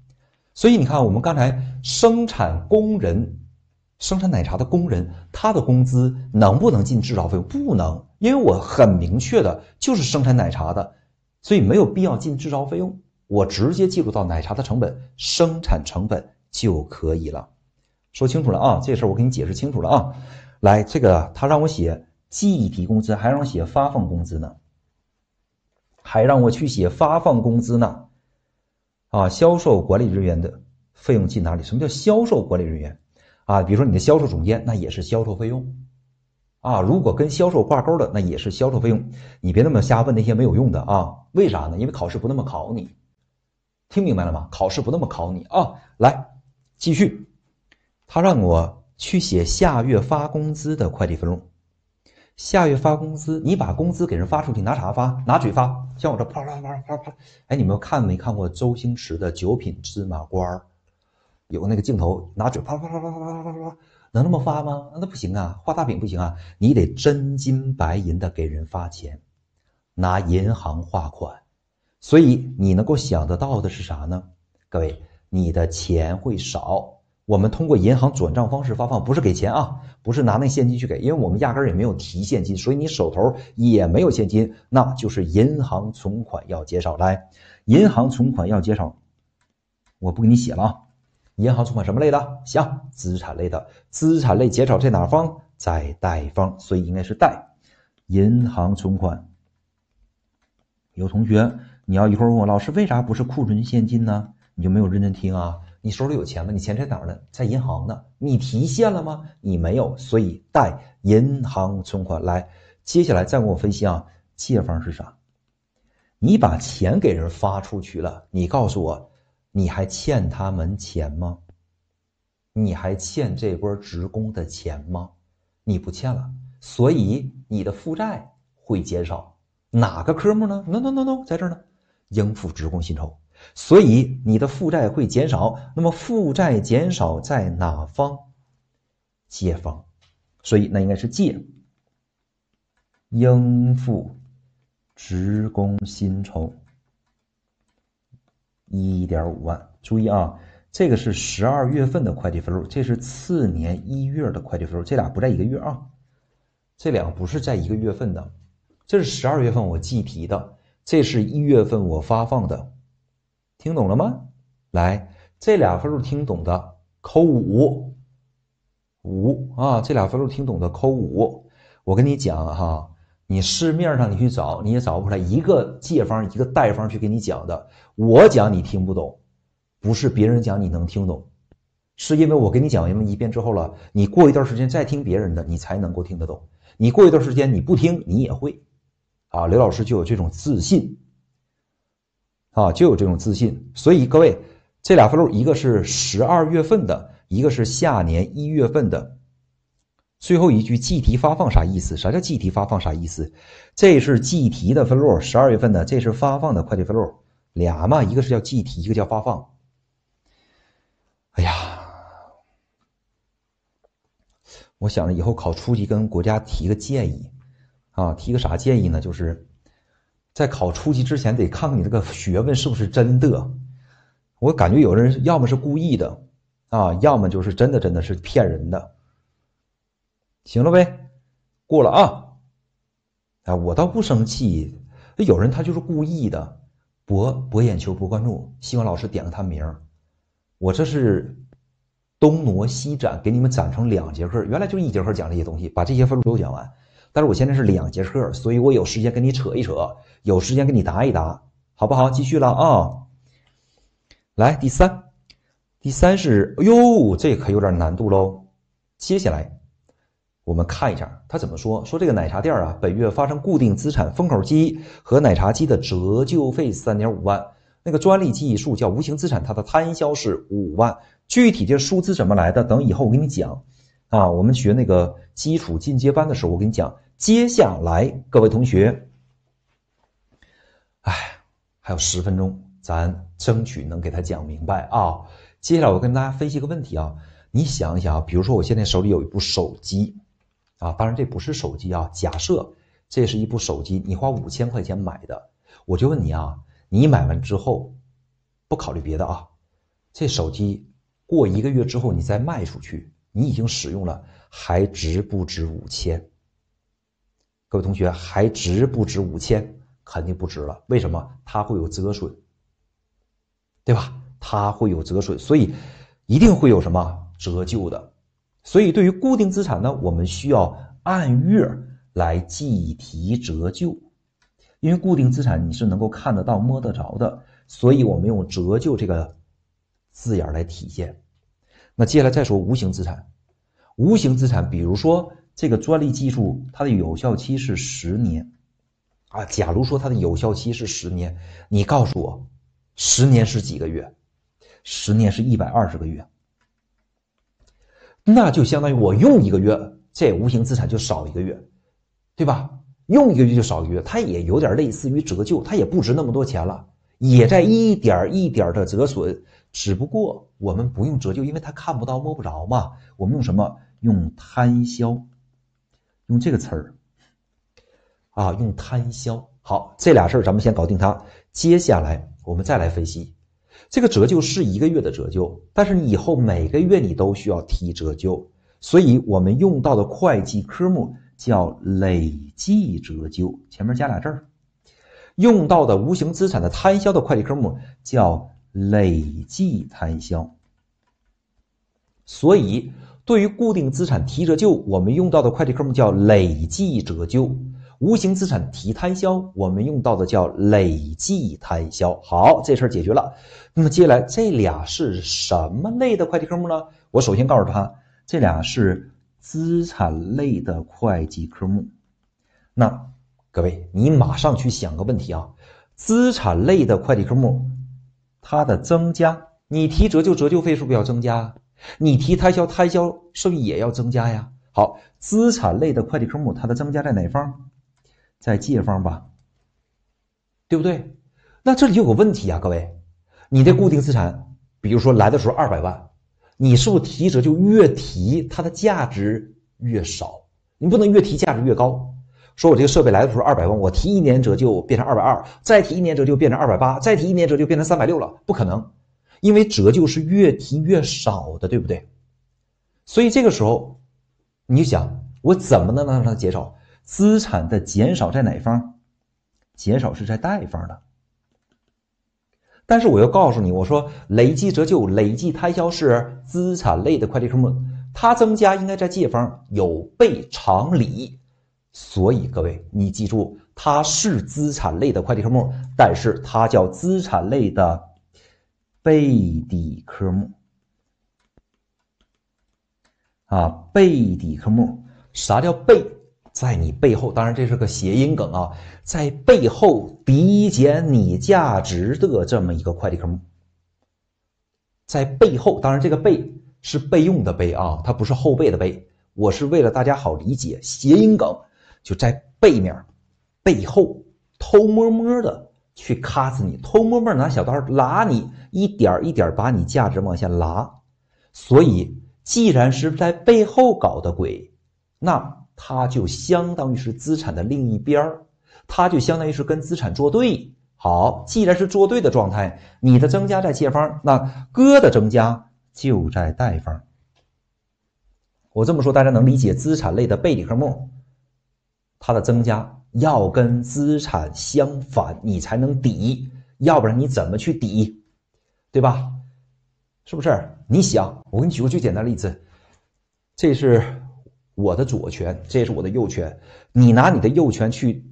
所以你看，我们刚才生产工人生产奶茶的工人，他的工资能不能进制造费用？不能，因为我很明确的就是生产奶茶的，所以没有必要进制造费用，我直接记录到奶茶的成本、生产成本就可以了。说清楚了啊，这事儿我给你解释清楚了啊。来，这个他让我写计提工资，还让我写发放工资呢，还让我去写发放工资呢，啊，销售管理人员的费用进哪里？什么叫销售管理人员？啊，比如说你的销售总监，那也是销售费用，啊，如果跟销售挂钩的，那也是销售费用。你别那么瞎问那些没有用的啊，为啥呢？因为考试不那么考你，听明白了吗？考试不那么考你啊，来继续，他让我。去写下月发工资的快递分录。下月发工资，你把工资给人发出去，拿啥发？拿嘴发？像我这啪啦啪啦啪啦啪。哎，你们看没看过周星驰的《九品芝麻官》？有那个镜头，拿嘴啪啪啪啪啪啪啪啪，能那么发吗？那不行啊，画大饼不行啊，你得真金白银的给人发钱，拿银行划款。所以你能够想得到的是啥呢？各位，你的钱会少。我们通过银行转账方式发放，不是给钱啊，不是拿那现金去给，因为我们压根儿也没有提现金，所以你手头也没有现金，那就是银行存款要减少。来，银行存款要减少，我不给你写了啊。银行存款什么类的？行，资产类的。资产类减少在哪方？在贷方，所以应该是贷，银行存款。有同学你要一会儿问我老师为啥不是库存现金呢？你就没有认真听啊。你手里有钱吗？你钱在哪儿呢？在银行呢。你提现了吗？你没有，所以贷银行存款来。接下来再跟我分析啊，借方是啥？你把钱给人发出去了，你告诉我，你还欠他们钱吗？你还欠这波职工的钱吗？你不欠了，所以你的负债会减少。哪个科目呢？No No No No，在这呢，应付职工薪酬。所以你的负债会减少，那么负债减少在哪方？借方，所以那应该是借应付职工薪酬一点五万。注意啊，这个是十二月份的会计分录，这是次年一月的会计分录，这俩不在一个月啊，这两不是在一个月份的，这是十二月份我计提的，这是一月份我发放的。听懂了吗？来，这俩分数听懂的扣五，五啊，这俩分数听懂的扣五。我跟你讲哈，你市面上你去找你也找不出来一个借方一个贷方去给你讲的。我讲你听不懂，不是别人讲你能听懂，是因为我给你讲完一遍之后了，你过一段时间再听别人的，你才能够听得懂。你过一段时间你不听，你也会啊。刘老师就有这种自信。啊，就有这种自信，所以各位，这俩分录，一个是十二月份的，一个是下年一月份的。最后一句计提发放啥意思？啥叫计提发放啥意思？这是计提的分录，十二月份的，这是发放的会计分录，俩嘛，一个是叫计提，一个叫发放。哎呀，我想着以后考初级跟国家提个建议啊，提个啥建议呢？就是。在考初级之前，得看看你这个学问是不是真的。我感觉有人要么是故意的，啊，要么就是真的，真的是骗人的。行了呗，过了啊。啊，我倒不生气，有人他就是故意的，博博眼球，博关注。希望老师点个他名儿。我这是东挪西展，给你们展成两节课原来就一节课讲这些东西，把这些分都讲完。但是我现在是两节课，所以我有时间跟你扯一扯，有时间跟你答一答，好不好？继续了啊！来，第三，第三是，哎呦，这可有点难度喽。接下来我们看一下他怎么说。说这个奶茶店啊，本月发生固定资产封口机和奶茶机的折旧费三点五万，那个专利技术叫无形资产，它的摊销是五万。具体这数字怎么来的？等以后我给你讲啊。我们学那个。基础进阶班的时候，我跟你讲，接下来各位同学，哎，还有十分钟，咱争取能给他讲明白啊。接下来我跟大家分析个问题啊，你想一想啊，比如说我现在手里有一部手机，啊，当然这不是手机啊，假设这是一部手机，你花五千块钱买的，我就问你啊，你买完之后，不考虑别的啊，这手机过一个月之后你再卖出去，你已经使用了。还值不值五千？各位同学，还值不值五千？肯定不值了。为什么？它会有折损，对吧？它会有折损，所以一定会有什么折旧的。所以，对于固定资产呢，我们需要按月来计提折旧，因为固定资产你是能够看得到、摸得着的，所以我们用折旧这个字眼来体现。那接下来再说无形资产。无形资产，比如说这个专利技术，它的有效期是十年，啊，假如说它的有效期是十年，你告诉我，十年是几个月？十年是一百二十个月，那就相当于我用一个月，这无形资产就少一个月，对吧？用一个月就少一个月，它也有点类似于折旧，它也不值那么多钱了，也在一点一点的折损，只不过我们不用折旧，因为它看不到摸不着嘛，我们用什么？用摊销，用这个词儿啊，用摊销。好，这俩事儿咱们先搞定它。接下来我们再来分析，这个折旧是一个月的折旧，但是你以后每个月你都需要提折旧，所以我们用到的会计科目叫累计折旧，前面加俩字儿。用到的无形资产的摊销的会计科目叫累计摊销，所以。对于固定资产提折旧，我们用到的会计科目叫累计折旧；无形资产提摊销，我们用到的叫累计摊销。好，这事儿解决了。那么接下来，这俩是什么类的会计科目呢？我首先告诉他，这俩是资产类的会计科目。那各位，你马上去想个问题啊：资产类的会计科目，它的增加，你提折旧，折旧费是不是要增加？你提摊销，摊销是不是也要增加呀？好，资产类的会计科目，它的增加在哪方？在借方吧，对不对？那这里有个问题啊，各位，你的固定资产，比如说来的时候二百万，你是不是提折就越提它的价值越少？你不能越提价值越高。说我这个设备来的时候二百万，我提一年折旧变成二百二，再提一年折旧变成二百八，再提一年折旧变成三百六了，不可能。因为折旧是越提越少的，对不对？所以这个时候，你就想，我怎么能让它减少？资产的减少在哪方？减少是在贷方的。但是我要告诉你，我说累计折旧、累计摊销是资产类的会计科目，它增加应该在借方，有悖常理。所以各位，你记住，它是资产类的会计科目，但是它叫资产类的。背底科目啊，背底科目，啥叫背？在你背后，当然这是个谐音梗啊，在背后抵减你价值的这么一个会计科目，在背后，当然这个背是备用的背啊，它不是后背的背。我是为了大家好理解，谐音梗就在背面，背后偷摸摸的。去卡死你，偷摸摸拿小刀拉你，一点一点把你价值往下拉。所以，既然是在背后搞的鬼，那它就相当于是资产的另一边儿，它就相当于是跟资产作对。好，既然是作对的状态，你的增加在借方，那哥的增加就在贷方。我这么说，大家能理解资产类的背底科目，它的增加。要跟资产相反，你才能抵，要不然你怎么去抵，对吧？是不是？你想，我给你举个最简单的例子，这是我的左拳，这也是我的右拳，你拿你的右拳去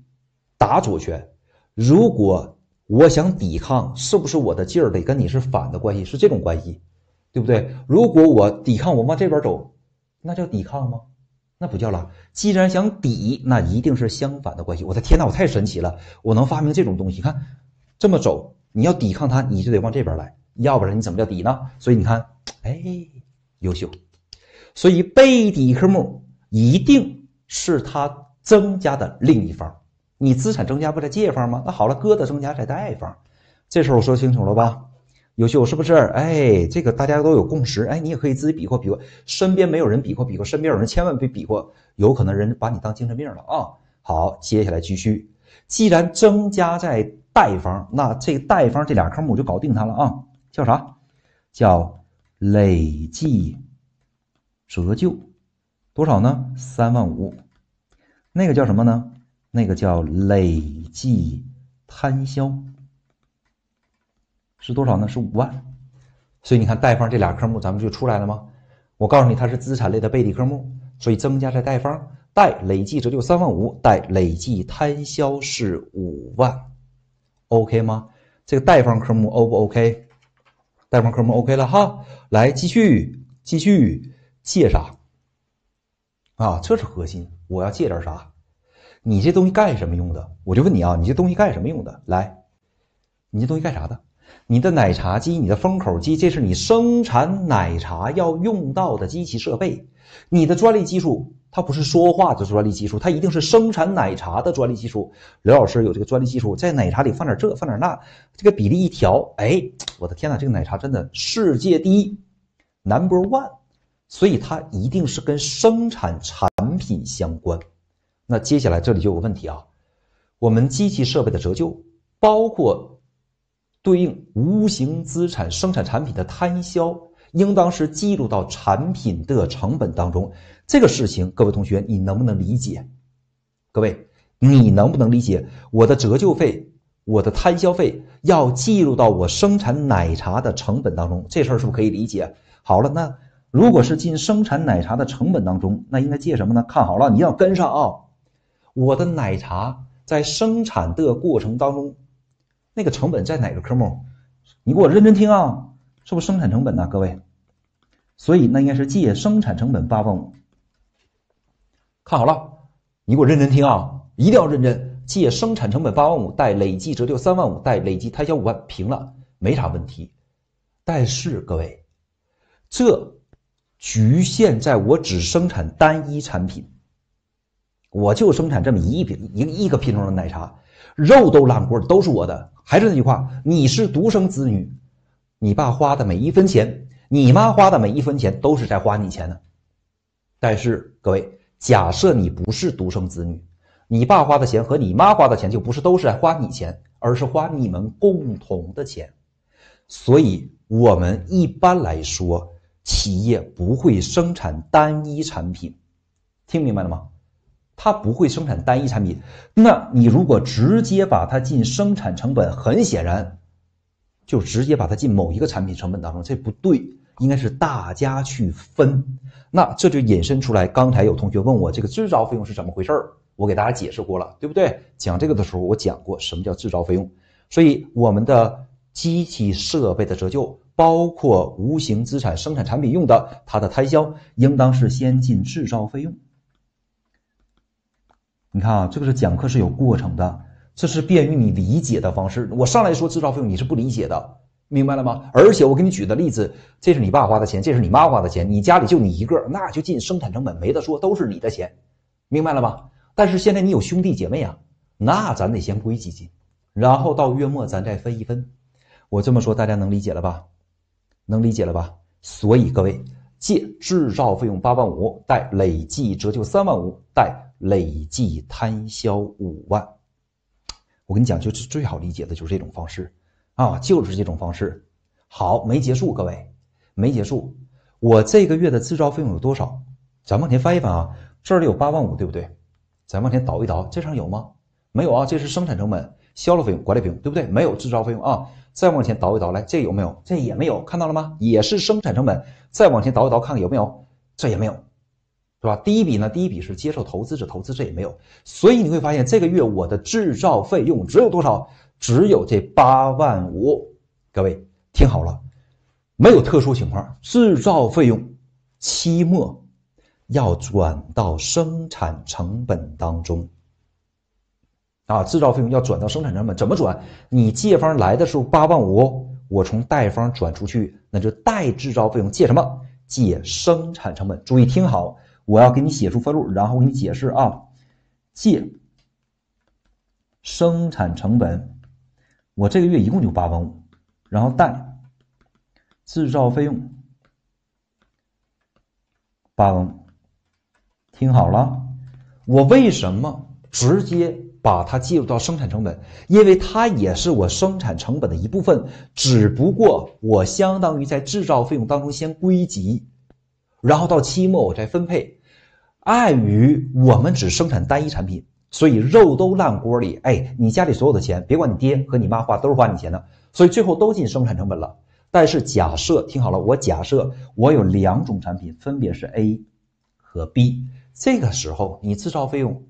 打左拳，如果我想抵抗，是不是我的劲儿得跟你是反的关系？是这种关系，对不对？如果我抵抗，我往这边走，那叫抵抗吗？那不叫了，既然想抵，那一定是相反的关系。我的天哪，我太神奇了，我能发明这种东西！看，这么走，你要抵抗它，你就得往这边来，要不然你怎么叫抵呢？所以你看，哎，优秀。所以被抵科目一定是它增加的另一方，你资产增加不在借方吗？那好了，哥的增加在贷方，这时候我说清楚了吧？优秀是不是？哎，这个大家都有共识。哎，你也可以自己比划比划，身边没有人比划比划，身边有人千万别比划，有可能人把你当精神病了啊！好，接下来继续。既然增加在贷方，那这贷方这俩科目就搞定它了啊。叫啥？叫累计折旧多少呢？三万五。那个叫什么呢？那个叫累计摊销。是多少呢？是五万，所以你看贷方这俩科目，咱们就出来了吗？我告诉你，它是资产类的背离科目，所以增加在贷方。贷累计折旧三万五，贷累计摊销是五万，OK 吗？这个贷方科目 O 不 OK？贷方科目 OK 了哈。来继续继续借啥？啊，这是核心，我要借点啥？你这东西干什么用的？我就问你啊，你这东西干什么用的？来，你这东西干啥的？你的奶茶机、你的封口机，这是你生产奶茶要用到的机器设备。你的专利技术，它不是说话的专利技术，它一定是生产奶茶的专利技术。刘老师有这个专利技术，在奶茶里放点这，放点那，这个比例一调，哎，我的天哪，这个奶茶真的世界第一，Number One。所以它一定是跟生产产品相关。那接下来这里就有个问题啊，我们机器设备的折旧包括。对应无形资产生产产品的摊销，应当是记录到产品的成本当中。这个事情，各位同学，你能不能理解？各位，你能不能理解我的折旧费、我的摊销费要记录到我生产奶茶的成本当中？这事儿是不是可以理解？好了，那如果是进生产奶茶的成本当中，那应该借什么呢？看好了，你要跟上啊！我的奶茶在生产的过程当中。那个成本在哪个科目？你给我认真听啊！是不是生产成本呢，各位？所以那应该是借生产成本八万五。看好了，你给我认真听啊！一定要认真借生产成本八万五，贷累计折旧三万五，贷累计摊销五万，平了没啥问题。但是各位，这局限在我只生产单一产品，我就生产这么一亿瓶一一个品种的奶茶，肉都烂锅都是我的。还是那句话，你是独生子女，你爸花的每一分钱，你妈花的每一分钱，都是在花你钱呢。但是各位，假设你不是独生子女，你爸花的钱和你妈花的钱就不是都是在花你钱，而是花你们共同的钱。所以，我们一般来说，企业不会生产单一产品，听明白了吗？它不会生产单一产品，那你如果直接把它进生产成本，很显然就直接把它进某一个产品成本当中，这不对，应该是大家去分。那这就引申出来，刚才有同学问我这个制造费用是怎么回事儿，我给大家解释过了，对不对？讲这个的时候我讲过什么叫制造费用，所以我们的机器设备的折旧，包括无形资产生产产品用的，它的摊销应当是先进制造费用。你看啊，这个是讲课是有过程的，这是便于你理解的方式。我上来说制造费用你是不理解的，明白了吗？而且我给你举的例子，这是你爸花的钱，这是你妈花的钱，你家里就你一个，那就进生产成本没得说，都是你的钱，明白了吗？但是现在你有兄弟姐妹啊，那咱得先归基金，然后到月末咱再分一分。我这么说大家能理解了吧？能理解了吧？所以各位，借制造费用八万五，贷累计折旧三万五，贷。累计摊销五万，我跟你讲，就是最好理解的，就是这种方式，啊，就是这种方式。好，没结束，各位，没结束。我这个月的制造费用有多少？咱往前翻一翻啊，这里有八万五，对不对？咱往前倒一倒，这上有吗？没有啊，这是生产成本、销售费用、管理费用，对不对？没有制造费用啊。再往前倒一倒，来，这有没有？这也没有，看到了吗？也是生产成本。再往前倒一倒，看看有没有？这也没有。是吧？第一笔呢？第一笔是接受投资者投资，这也没有。所以你会发现这个月我的制造费用只有多少？只有这八万五。各位听好了，没有特殊情况，制造费用期末要转到生产成本当中。啊，制造费用要转到生产成本，怎么转？你借方来的时候八万五，我从贷方转出去，那就贷制造费用，借什么？借生产成本。注意听好。我要给你写出分录，然后给你解释啊。借生产成本，我这个月一共就八万五，然后贷制造费用八万五。听好了，我为什么直接把它计入到生产成本？因为它也是我生产成本的一部分，只不过我相当于在制造费用当中先归集，然后到期末我再分配。碍于我们只生产单一产品，所以肉都烂锅里。哎，你家里所有的钱，别管你爹和你妈花，都是花你钱的，所以最后都进生产成本了。但是假设听好了，我假设我有两种产品，分别是 A 和 B。这个时候你制造费用，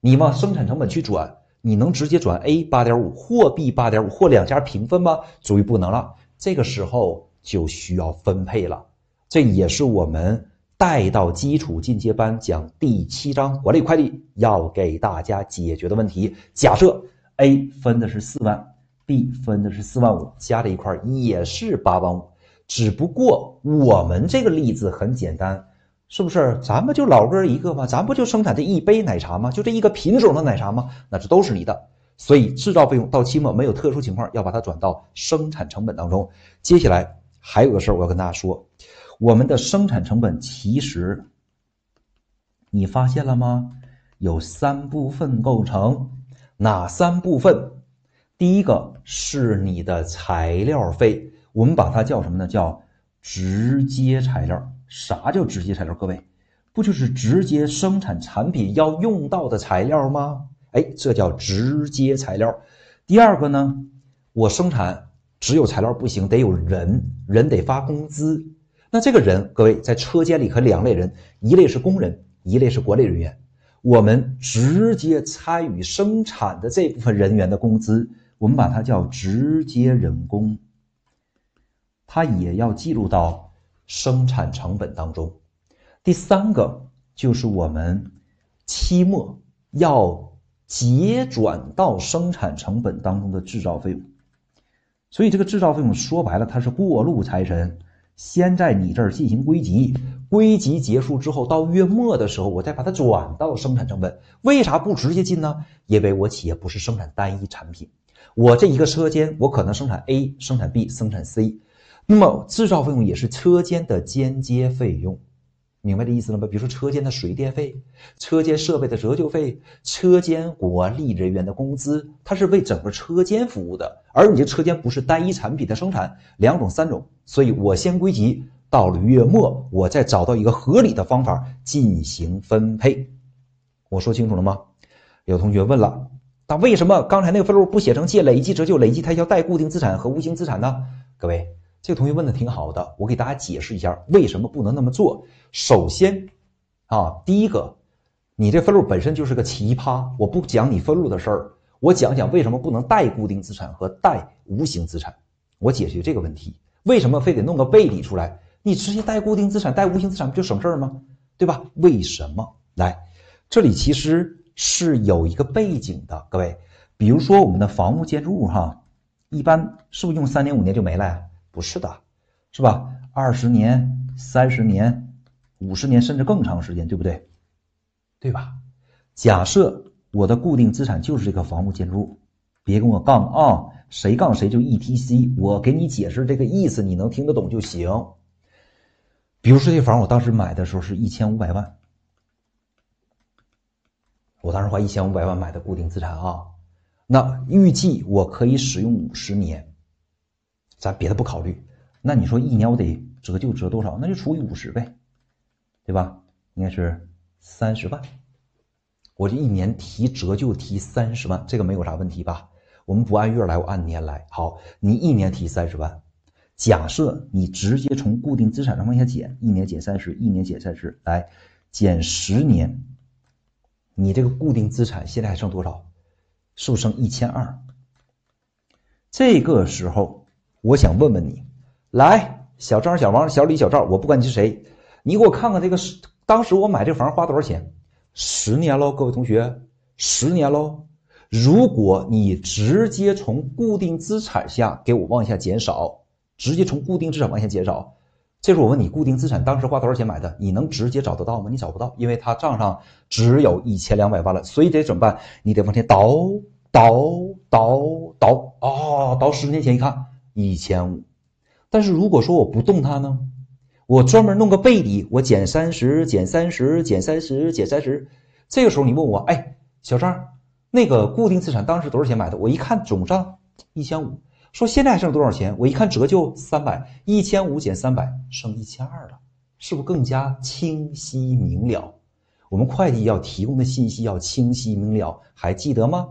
你往生产成本去转，你能直接转 A 八点五或 B 八点五或两家平分吗？注意不能了，这个时候就需要分配了。这也是我们。带到基础进阶班讲第七章管理会计要给大家解决的问题。假设 A 分的是四万，B 分的是四万五，加在一块也是八万五。只不过我们这个例子很简单，是不是？咱们就老哥一个吗？咱不就生产这一杯奶茶吗？就这一个品种的奶茶吗？那这都是你的。所以制造费用到期末没有特殊情况，要把它转到生产成本当中。接下来还有个事儿，我要跟大家说。我们的生产成本其实，你发现了吗？有三部分构成，哪三部分？第一个是你的材料费，我们把它叫什么呢？叫直接材料。啥叫直接材料？各位，不就是直接生产产品要用到的材料吗？哎，这叫直接材料。第二个呢，我生产只有材料不行，得有人，人得发工资。那这个人，各位在车间里和两类人，一类是工人，一类是管理人员。我们直接参与生产的这部分人员的工资，我们把它叫直接人工，它也要记录到生产成本当中。第三个就是我们期末要结转到生产成本当中的制造费用。所以这个制造费用说白了，它是过路财神。先在你这儿进行归集，归集结束之后，到月末的时候，我再把它转到生产成本。为啥不直接进呢？因为我企业不是生产单一产品，我这一个车间，我可能生产 A，生产 B，生产 C，那么制造费用也是车间的间接费用。明白这意思了吗？比如说车间的水电费、车间设备的折旧费、车间管理人员的工资，它是为整个车间服务的。而你这车间不是单一产品的生产，两种、三种，所以我先归集，到了月末，我再找到一个合理的方法进行分配。我说清楚了吗？有同学问了，那为什么刚才那个分录不写成借累计折旧、累计摊销、带固定资产和无形资产呢？各位。这个同学问的挺好的，我给大家解释一下为什么不能那么做。首先，啊，第一个，你这分录本身就是个奇葩。我不讲你分录的事儿，我讲讲为什么不能带固定资产和带无形资产。我解决这个问题，为什么非得弄个背理出来？你直接带固定资产、带无形资产不就省事儿吗？对吧？为什么？来，这里其实是有一个背景的，各位，比如说我们的房屋建筑物，哈，一般是不是用三年五年就没了？呀？不是的，是吧？二十年、三十年、五十年，甚至更长时间，对不对？对吧？假设我的固定资产就是这个房屋建筑，别跟我杠啊，谁杠谁就 E T C。我给你解释这个意思，你能听得懂就行。比如说这房，我当时买的时候是一千五百万，我当时花一千五百万买的固定资产啊，那预计我可以使用五十年。咱别的不考虑，那你说一年我得折旧折多少？那就除以五十呗，对吧？应该是三十万，我这一年提折旧提三十万，这个没有啥问题吧？我们不按月来，我按年来。好，你一年提三十万，假设你直接从固定资产上往下减，一年减三十，一年减三十，来减十年，你这个固定资产现在还剩多少？是不是剩一千二？这个时候。我想问问你，来，小张、小王、小李、小赵，我不管你是谁，你给我看看这个是当时我买这房花多少钱？十年喽，各位同学，十年喽。如果你直接从固定资产下给我往下减少，直接从固定资产往下减少，这是我问你固定资产当时花多少钱买的？你能直接找得到吗？你找不到，因为他账上只有一千两百万了，所以得怎么办？你得往前倒倒倒倒啊，倒十年前一看。一千五，但是如果说我不动它呢，我专门弄个背底，我减三十，减三十，减三十，减三十。这个时候你问我，哎，小张，那个固定资产当时多少钱买的？我一看总账一千五，说现在还剩多少钱？我一看折旧三百，一千五减三百，剩一千二了，是不是更加清晰明了？我们会计要提供的信息要清晰明了，还记得吗？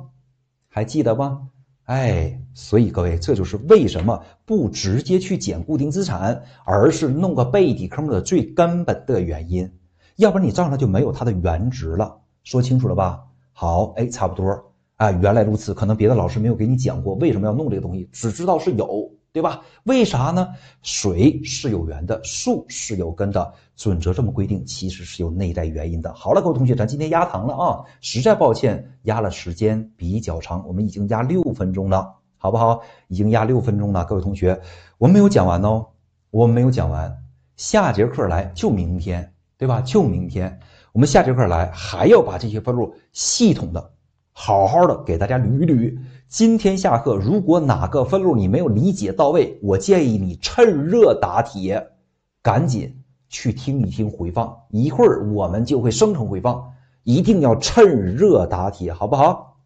还记得吗？哎，所以各位，这就是为什么不直接去减固定资产，而是弄个背底科目的最根本的原因，要不然你账上就没有它的原值了。说清楚了吧？好，哎，差不多。啊，原来如此。可能别的老师没有给你讲过为什么要弄这个东西，只知道是有。对吧？为啥呢？水是有源的，树是有根的。准则这么规定，其实是有内在原因的。好了，各位同学，咱今天压堂了啊，实在抱歉，压了时间比较长，我们已经压六分钟了，好不好？已经压六分钟了，各位同学，我们没有讲完哦，我们没有讲完，下节课来就明天，对吧？就明天，我们下节课来还要把这些分路系统的、好好的给大家捋一捋。今天下课，如果哪个分路你没有理解到位，我建议你趁热打铁，赶紧去听一听回放。一会儿我们就会生成回放，一定要趁热打铁，好不好？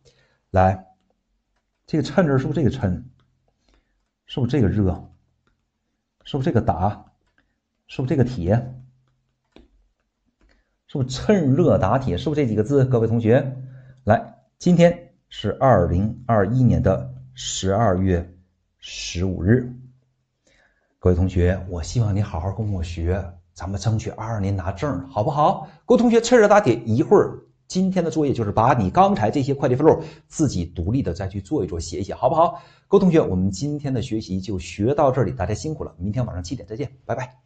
来，这个“趁”字是不是这个“趁”？是不是这个“热”？是不是这个“打”？是不是这个“铁”？是不是趁热打铁？是不是这几个字？各位同学，来，今天。是二零二一年的十二月十五日，各位同学，我希望你好好跟我学，咱们争取二二年拿证，好不好？各位同学，趁热打铁，一会儿今天的作业就是把你刚才这些会计分录自己独立的再去做一做，写一写，好不好？各位同学，我们今天的学习就学到这里，大家辛苦了，明天晚上七点再见，拜拜。